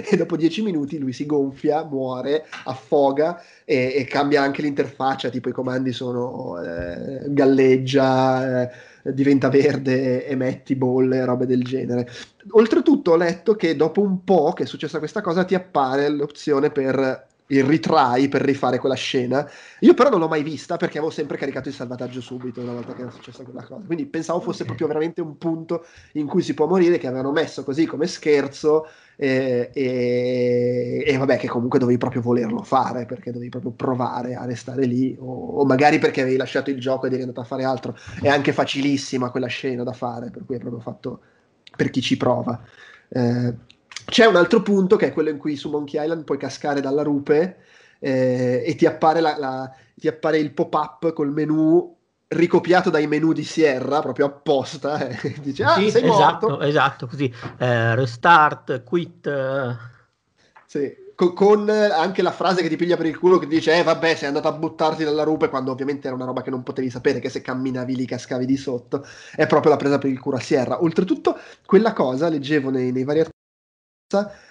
E, dopo 10 minuti lui si gonfia, muore, affoga e, e cambia anche l'interfaccia, tipo i comandi sono eh, galleggia. Eh, diventa verde e metti bolle, e robe del genere. Oltretutto ho letto che dopo un po' che è successa questa cosa ti appare l'opzione per il retry per rifare quella scena. Io però non l'ho mai vista perché avevo sempre caricato il salvataggio subito una volta che era successa quella cosa. Quindi pensavo fosse okay. proprio veramente un punto in cui si può morire che avevano messo così come scherzo e, e, e vabbè che comunque dovevi proprio volerlo fare perché dovevi proprio provare a restare lì o, o, magari perché avevi lasciato il gioco ed eri andato a fare altro. È anche facilissima quella scena da fare per cui è proprio fatto per chi ci prova. Eh, c'è un altro punto che è quello in cui su Monkey Island puoi cascare dalla rupe eh, e ti appare, la, la, ti appare, il pop-up col menu ricopiato dai menu di Sierra proprio apposta eh, e ah sì, sei esatto, morto esatto così eh, restart quit eh. sì con, anche la frase che ti piglia per il culo che dice eh vabbè sei andato a buttarti dalla rupe quando ovviamente era una roba che non potevi sapere che se camminavi lì cascavi di sotto è proprio la presa per il culo a Sierra oltretutto quella cosa leggevo nei, nei vari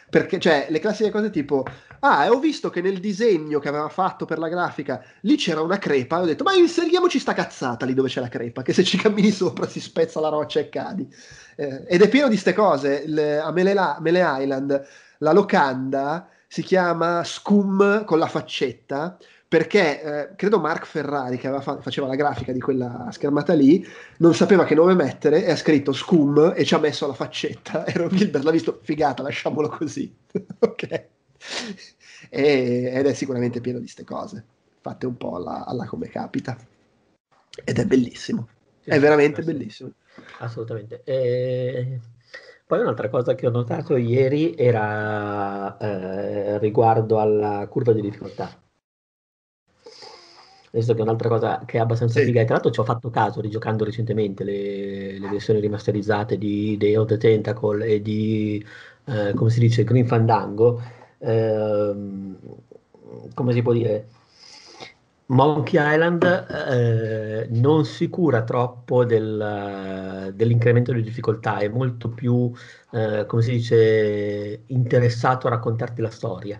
perché cioè le classiche cose tipo ah ho visto che nel disegno che aveva fatto per la grafica lì c'era una crepa e ho detto ma inseriamoci sta cazzata lì dove c'è la crepa che se ci cammini sopra si spezza la roccia e cadi eh, ed è pieno di ste cose le, a Mele, Mele Island la locanda si chiama Scum con la faccetta perché eh, credo Mark Ferrari, che fa- faceva la grafica di quella schermata lì, non sapeva che nome mettere e ha scritto Scum e ci ha messo la faccetta. E Ron Gilbert l'ha visto, figata, lasciamolo così. ok. E, ed è sicuramente pieno di ste cose, fate un po' alla, alla come capita. Ed è bellissimo, sì, è veramente sì. bellissimo. Assolutamente. E... Poi un'altra cosa che ho notato ieri era eh, riguardo alla curva di difficoltà Adesso che è un'altra cosa che è abbastanza sì. figa, e tra l'altro ci ho fatto caso rigiocando recentemente le, le versioni rimasterizzate di Day of the Tentacle e di, eh, come si dice, Green Fandango, eh, come si può dire, Monkey Island eh, non si cura troppo del, dell'incremento di difficoltà, è molto più, eh, come si dice, interessato a raccontarti la storia.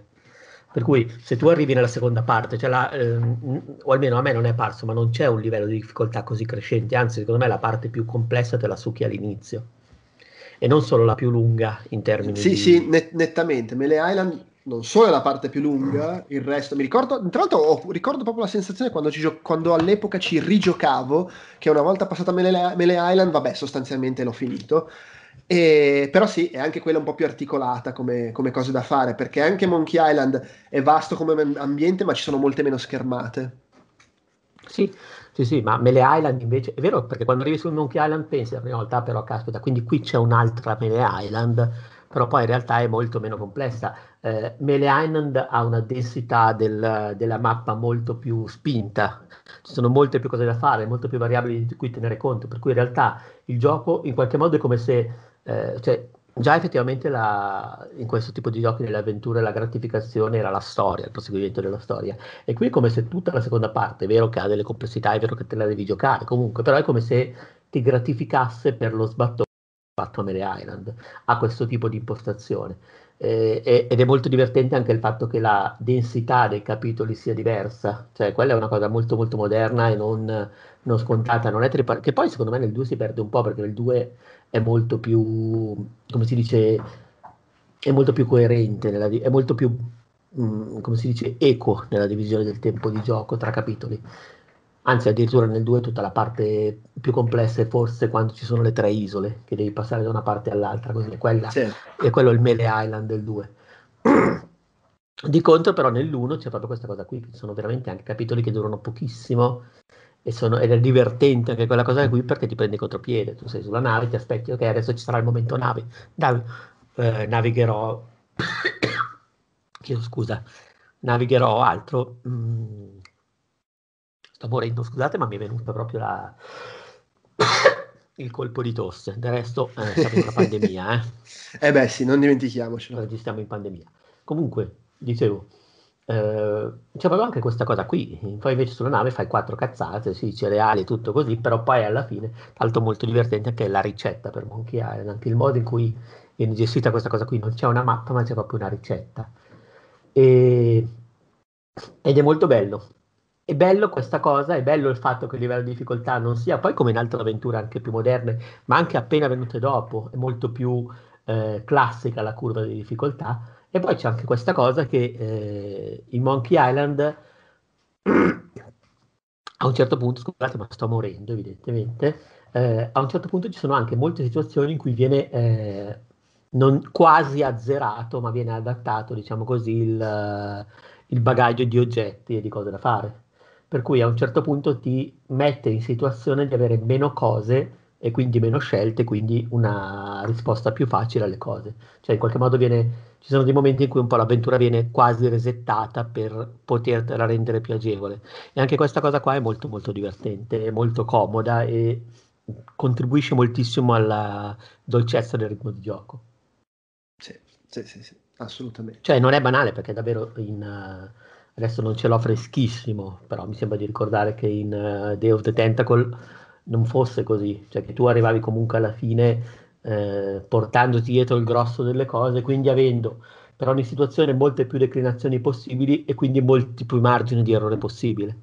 Per cui se tu arrivi nella seconda parte, cioè la, ehm, o almeno a me non è parso, ma non c'è un livello di difficoltà così crescente, anzi secondo me la parte più complessa te la succhi all'inizio. E non solo la più lunga in termini sì, di... Sì, sì, net- nettamente. Mele Island non solo è la parte più lunga, il resto mi ricordo, tra l'altro ho, ricordo proprio la sensazione quando, gio- quando, all'epoca ci rigiocavo, che una volta passata Mele, Mele Island, vabbè sostanzialmente l'ho finito, e, però sì, è anche quella un po' più articolata come, come cose da fare, perché anche Monkey Island è vasto come ambiente, ma ci sono molte meno schermate. Sì, sì, sì, ma Mele Island invece è vero perché quando arrivi su Monkey Island pensi la prima volta, ah, però caspita, quindi qui c'è un'altra Mele Island, però poi in realtà è molto meno complessa. Eh, Mele Island ha una densità del, della mappa molto più spinta, ci sono molte più cose da fare, molte più variabili di cui tenere conto, per cui in realtà il gioco in qualche modo è come se, eh, cioè, già effettivamente la, in questo tipo di giochi delle avventure la gratificazione era la storia, il proseguimento della storia. E qui è come se tutta la seconda parte, è vero che ha delle complessità, è vero che te la devi giocare, comunque, però è come se ti gratificasse per lo sbattone fatto nelle Island, ha questo tipo di impostazione. Eh, ed è molto divertente anche il fatto che la densità dei capitoli sia diversa, cioè quella è una cosa molto molto moderna e non, non scontata, non è tripar- che poi secondo me nel 2 si perde un po' perché nel 2 è molto più, come si dice, è molto più coerente, nella, è molto più, mh, mm, come si dice, equo nella divisione del tempo di gioco tra capitoli anzi addirittura nel 2 tutta la parte più complessa è forse quando ci sono le tre isole che devi passare da una parte all'altra, così è quella, sì. e quello il Mele Island del 2. Di contro però nell'1 c'è proprio questa cosa qui, che sono veramente anche capitoli che durano pochissimo e sono, ed è divertente anche quella cosa qui perché ti prendi contropiede, tu sei sulla nave, ti aspetti, ok adesso ci sarà il momento nave, Nav- eh, navigherò, chiedo scusa, navigherò altro. Mm morendo, scusate, ma mi è venuta proprio la... il colpo di tosse. Del resto eh, siamo in una pandemia, eh. eh beh sì, non dimentichiamocelo. Oggi in pandemia. Comunque, dicevo, eh, c'è cioè, proprio anche questa cosa qui, poi invece sulla nave fai quattro cazzate, si dice cereali e tutto così, però poi alla fine, tanto molto divertente anche la ricetta per Monkey Island, anche il modo in cui viene gestita questa cosa qui, non c'è una mappa ma c'è proprio una ricetta. E... Ed è molto bello, è bello questa cosa, è bello il fatto che il livello di difficoltà non sia poi come in altre avventure anche più moderne, ma anche appena venute dopo, è molto più eh, classica la curva di difficoltà. E poi c'è anche questa cosa che eh, in Monkey Island a un certo punto, scusate ma sto morendo evidentemente, eh, a un certo punto ci sono anche molte situazioni in cui viene eh, non quasi azzerato, ma viene adattato, diciamo così, il il bagaglio di oggetti e di cose da fare per cui a un certo punto ti mette in situazione di avere meno cose e quindi meno scelte, quindi una risposta più facile alle cose. Cioè in qualche modo viene, ci sono dei momenti in cui un po' l'avventura viene quasi resettata per potertela rendere più agevole. E anche questa cosa qua è molto molto divertente, è molto comoda e contribuisce moltissimo alla dolcezza del ritmo di gioco. Sì, sì, sì, sì assolutamente. Cioè non è banale perché davvero in... Uh, adesso non ce l'ho freschissimo, però mi sembra di ricordare che in uh, Day of the Tentacle non fosse così, cioè che tu arrivavi comunque alla fine eh, portandoti dietro il grosso delle cose, quindi avendo per ogni situazione molte più declinazioni possibili e quindi molti più margini di errore possibile.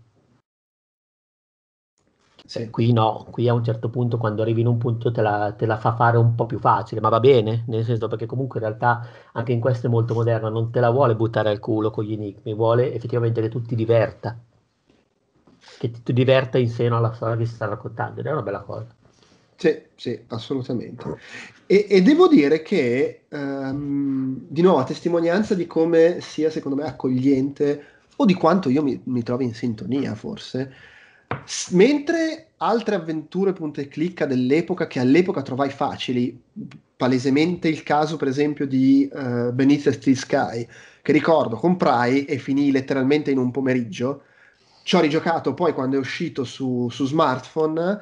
Sì. Qui no, qui a un certo punto quando arrivi in un punto te la, te la, fa fare un po' più facile, ma va bene, nel senso perché comunque in realtà anche in questo è molto moderna, non te la vuole buttare al culo con gli enigmi, vuole effettivamente che tu ti diverta, che ti, ti diverta in seno alla storia che si sta raccontando, ed è una bella cosa. Sì, sì, assolutamente. E, e devo dire che, um, di nuovo, a testimonianza di come sia secondo me accogliente o di quanto io mi, mi trovi in sintonia forse, Mentre altre avventure punta e clicca dell'epoca, che all'epoca trovai facili, palesemente il caso per esempio di uh, Beneath the Steel Sky, che ricordo comprai e finì letteralmente in un pomeriggio, ci ho rigiocato poi quando è uscito su, su smartphone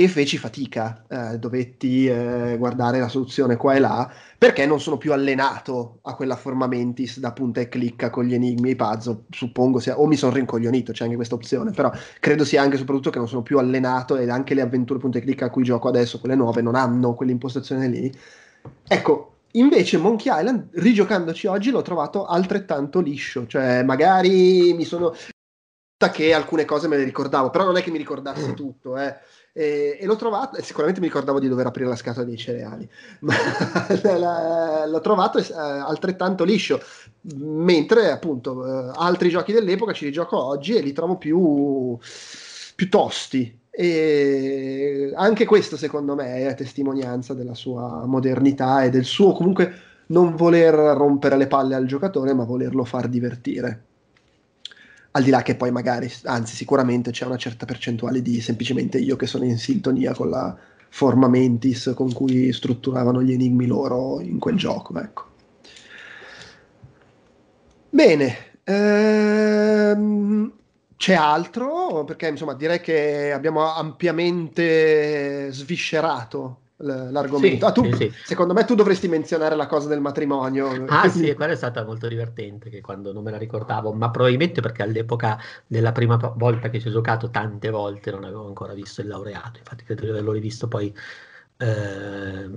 e feci fatica, eh, dovetti eh, guardare la soluzione qua e là, perché non sono più allenato a quella forma mentis da punta e clicca con gli enigmi e i puzzle, suppongo sia, o mi sono rincoglionito, c'è anche questa opzione, però credo sia anche e soprattutto che non sono più allenato ed anche le avventure punta e clicca a cui gioco adesso, quelle nuove, non hanno quell'impostazione lì. Ecco, Invece Monkey Island, rigiocandoci oggi, l'ho trovato altrettanto liscio, cioè magari mi sono... che alcune cose me le ricordavo, però non è che mi ricordassi tutto, eh e, eh, e l'ho trovato, e eh, sicuramente mi ricordavo di dover aprire la scatola dei cereali, ma l'ho trovato eh, altrettanto liscio, mentre appunto altri giochi dell'epoca ci rigioco oggi e li trovo più, più tosti. E anche questo secondo me è testimonianza della sua modernità e del suo comunque non voler rompere le palle al giocatore ma volerlo far divertire al di là che poi magari, anzi sicuramente c'è una certa percentuale di semplicemente io che sono in sintonia con la forma mentis con cui strutturavano gli enigmi loro in quel gioco, ecco. Bene, ehm, c'è altro? Perché insomma direi che abbiamo ampiamente sviscerato l'argomento. Sì, ah, tu, sì. Secondo me tu dovresti menzionare la cosa del matrimonio. Ah sì, quella è stata molto divertente, che quando non me la ricordavo, ma probabilmente perché all'epoca della prima volta che ci ho giocato tante volte non avevo ancora visto il laureato, infatti credo di averlo rivisto poi eh,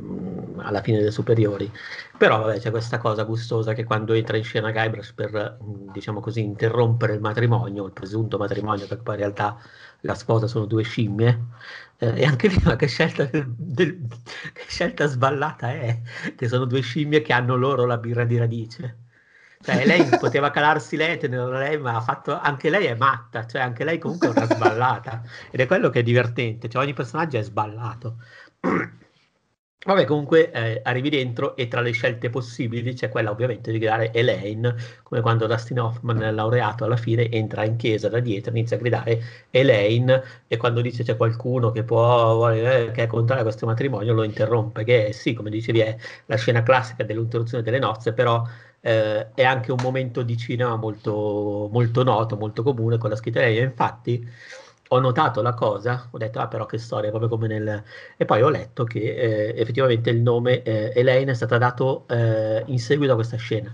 alla fine delle superiori. Però vabbè, c'è questa cosa gustosa che quando entra in scena Guybrush per, diciamo così, interrompere il matrimonio, il presunto matrimonio, perché poi in realtà la sposa sono due scimmie, eh, e anche lì ma che scelta, del, che scelta sballata è che sono due scimmie che hanno loro la birra di radice cioè lei poteva calarsi lei, lei, ma fatto, anche lei è matta, cioè anche lei comunque è una sballata ed è quello che è divertente, cioè ogni personaggio è sballato. Vabbè, comunque eh, arrivi dentro e tra le scelte possibili c'è quella ovviamente di gridare Elaine, come quando Dustin Hoffman, laureato, alla fine entra in chiesa da dietro, inizia a gridare Elaine e quando dice c'è qualcuno che può, vuole, eh, che è contrario a questo matrimonio, lo interrompe, che è, sì, come dicevi, è la scena classica dell'interruzione delle nozze, però eh, è anche un momento di cinema molto, molto noto, molto comune con la scritta Elaine, infatti ho notato la cosa, ho detto ah però che storia, proprio come nel... E poi ho letto che eh, effettivamente il nome eh, Elaine è stato dato eh, in seguito a questa scena.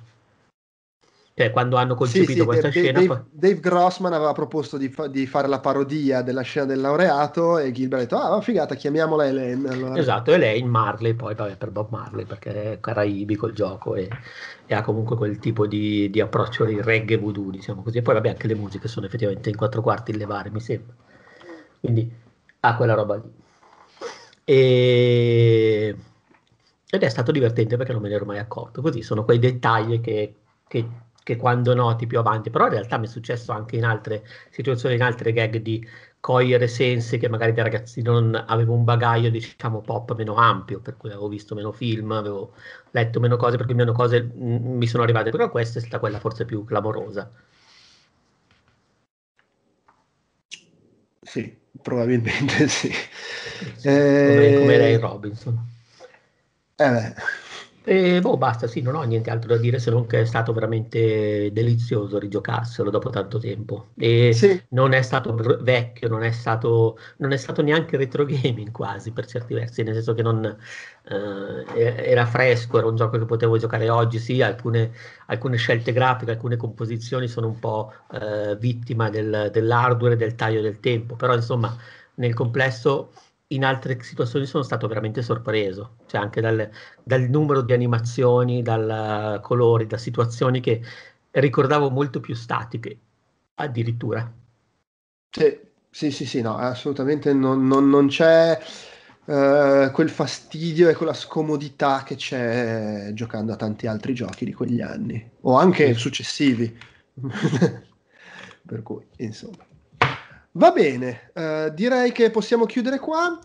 Cioè quando hanno concepito sì, sì, questa Dave, scena... Dave, Dave, Grossman aveva proposto di, fa- di, fare la parodia della scena del laureato e Gilbert ha detto ah ma figata chiamiamola Elaine. Allora. Esatto, Elaine Marley poi vabbè per Bob Marley perché è caraibico il gioco e, e ha comunque quel tipo di, di approccio di reggae voodoo diciamo così. E poi vabbè anche le musiche sono effettivamente in quattro quarti le varie mi sembra. Quindi a quella roba lì. E... Ed è stato divertente perché non me ne ero mai accorto. Così sono quei dettagli che, che, che quando noti più avanti, però in realtà mi è successo anche in altre situazioni, in altre gag di cogliere sensi che magari da ragazzi non avevo un bagaglio, diciamo, pop meno ampio, per cui avevo visto meno film, avevo letto meno cose, perché meno cose mi sono arrivate, però questa è stata quella forse più clamorosa. Sì, Probabilmente sì. sì eh, come lei Robinson. Eh beh. E boh, basta, sì, non ho nient'altro da dire se non che è stato veramente delizioso rigiocarselo dopo tanto tempo. E sì. non è stato vecchio, non è stato, non è stato neanche retro gaming quasi per certi versi, nel senso che non, eh, era fresco, era un gioco che potevo giocare oggi, sì, alcune, alcune scelte grafiche, alcune composizioni sono un po' eh, vittima del, dell'hardware e del taglio del tempo, però insomma nel complesso in altre situazioni sono stato veramente sorpreso, cioè anche dal, dal numero di animazioni, dal colori, da situazioni che ricordavo molto più statiche, addirittura. Sì, sì, sì, sì no, assolutamente non, non, non c'è eh, quel fastidio e quella scomodità che c'è giocando a tanti altri giochi di quegli anni, o anche successivi. per cui, insomma. Va bene, eh, direi che possiamo chiudere qua.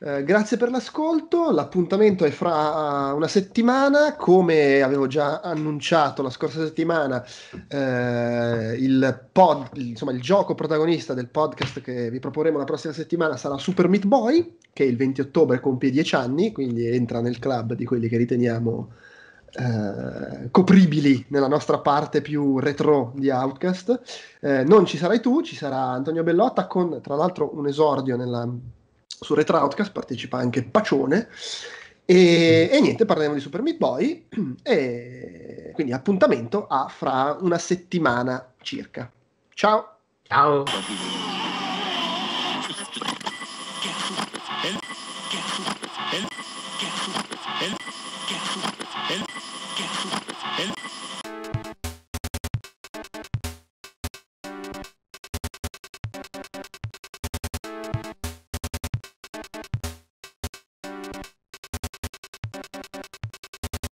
Eh, grazie per l'ascolto, l'appuntamento è fra eh, una settimana, come avevo già annunciato la scorsa settimana, eh, il, pod, insomma, il gioco protagonista del podcast che vi proporremo la prossima settimana sarà Super Meat Boy, che il 20 ottobre compie 10 anni, quindi entra nel club di quelli che riteniamo eh, copribili nella nostra parte più retro di Outcast. Eh, non ci sarai tu, ci sarà Antonio Bellotta con tra l'altro un esordio nella, su Retro Outcast, partecipa anche Pacione. E, e, niente, parleremo di Super Meat Boy. E quindi appuntamento a fra una settimana circa. Ciao. Ciao.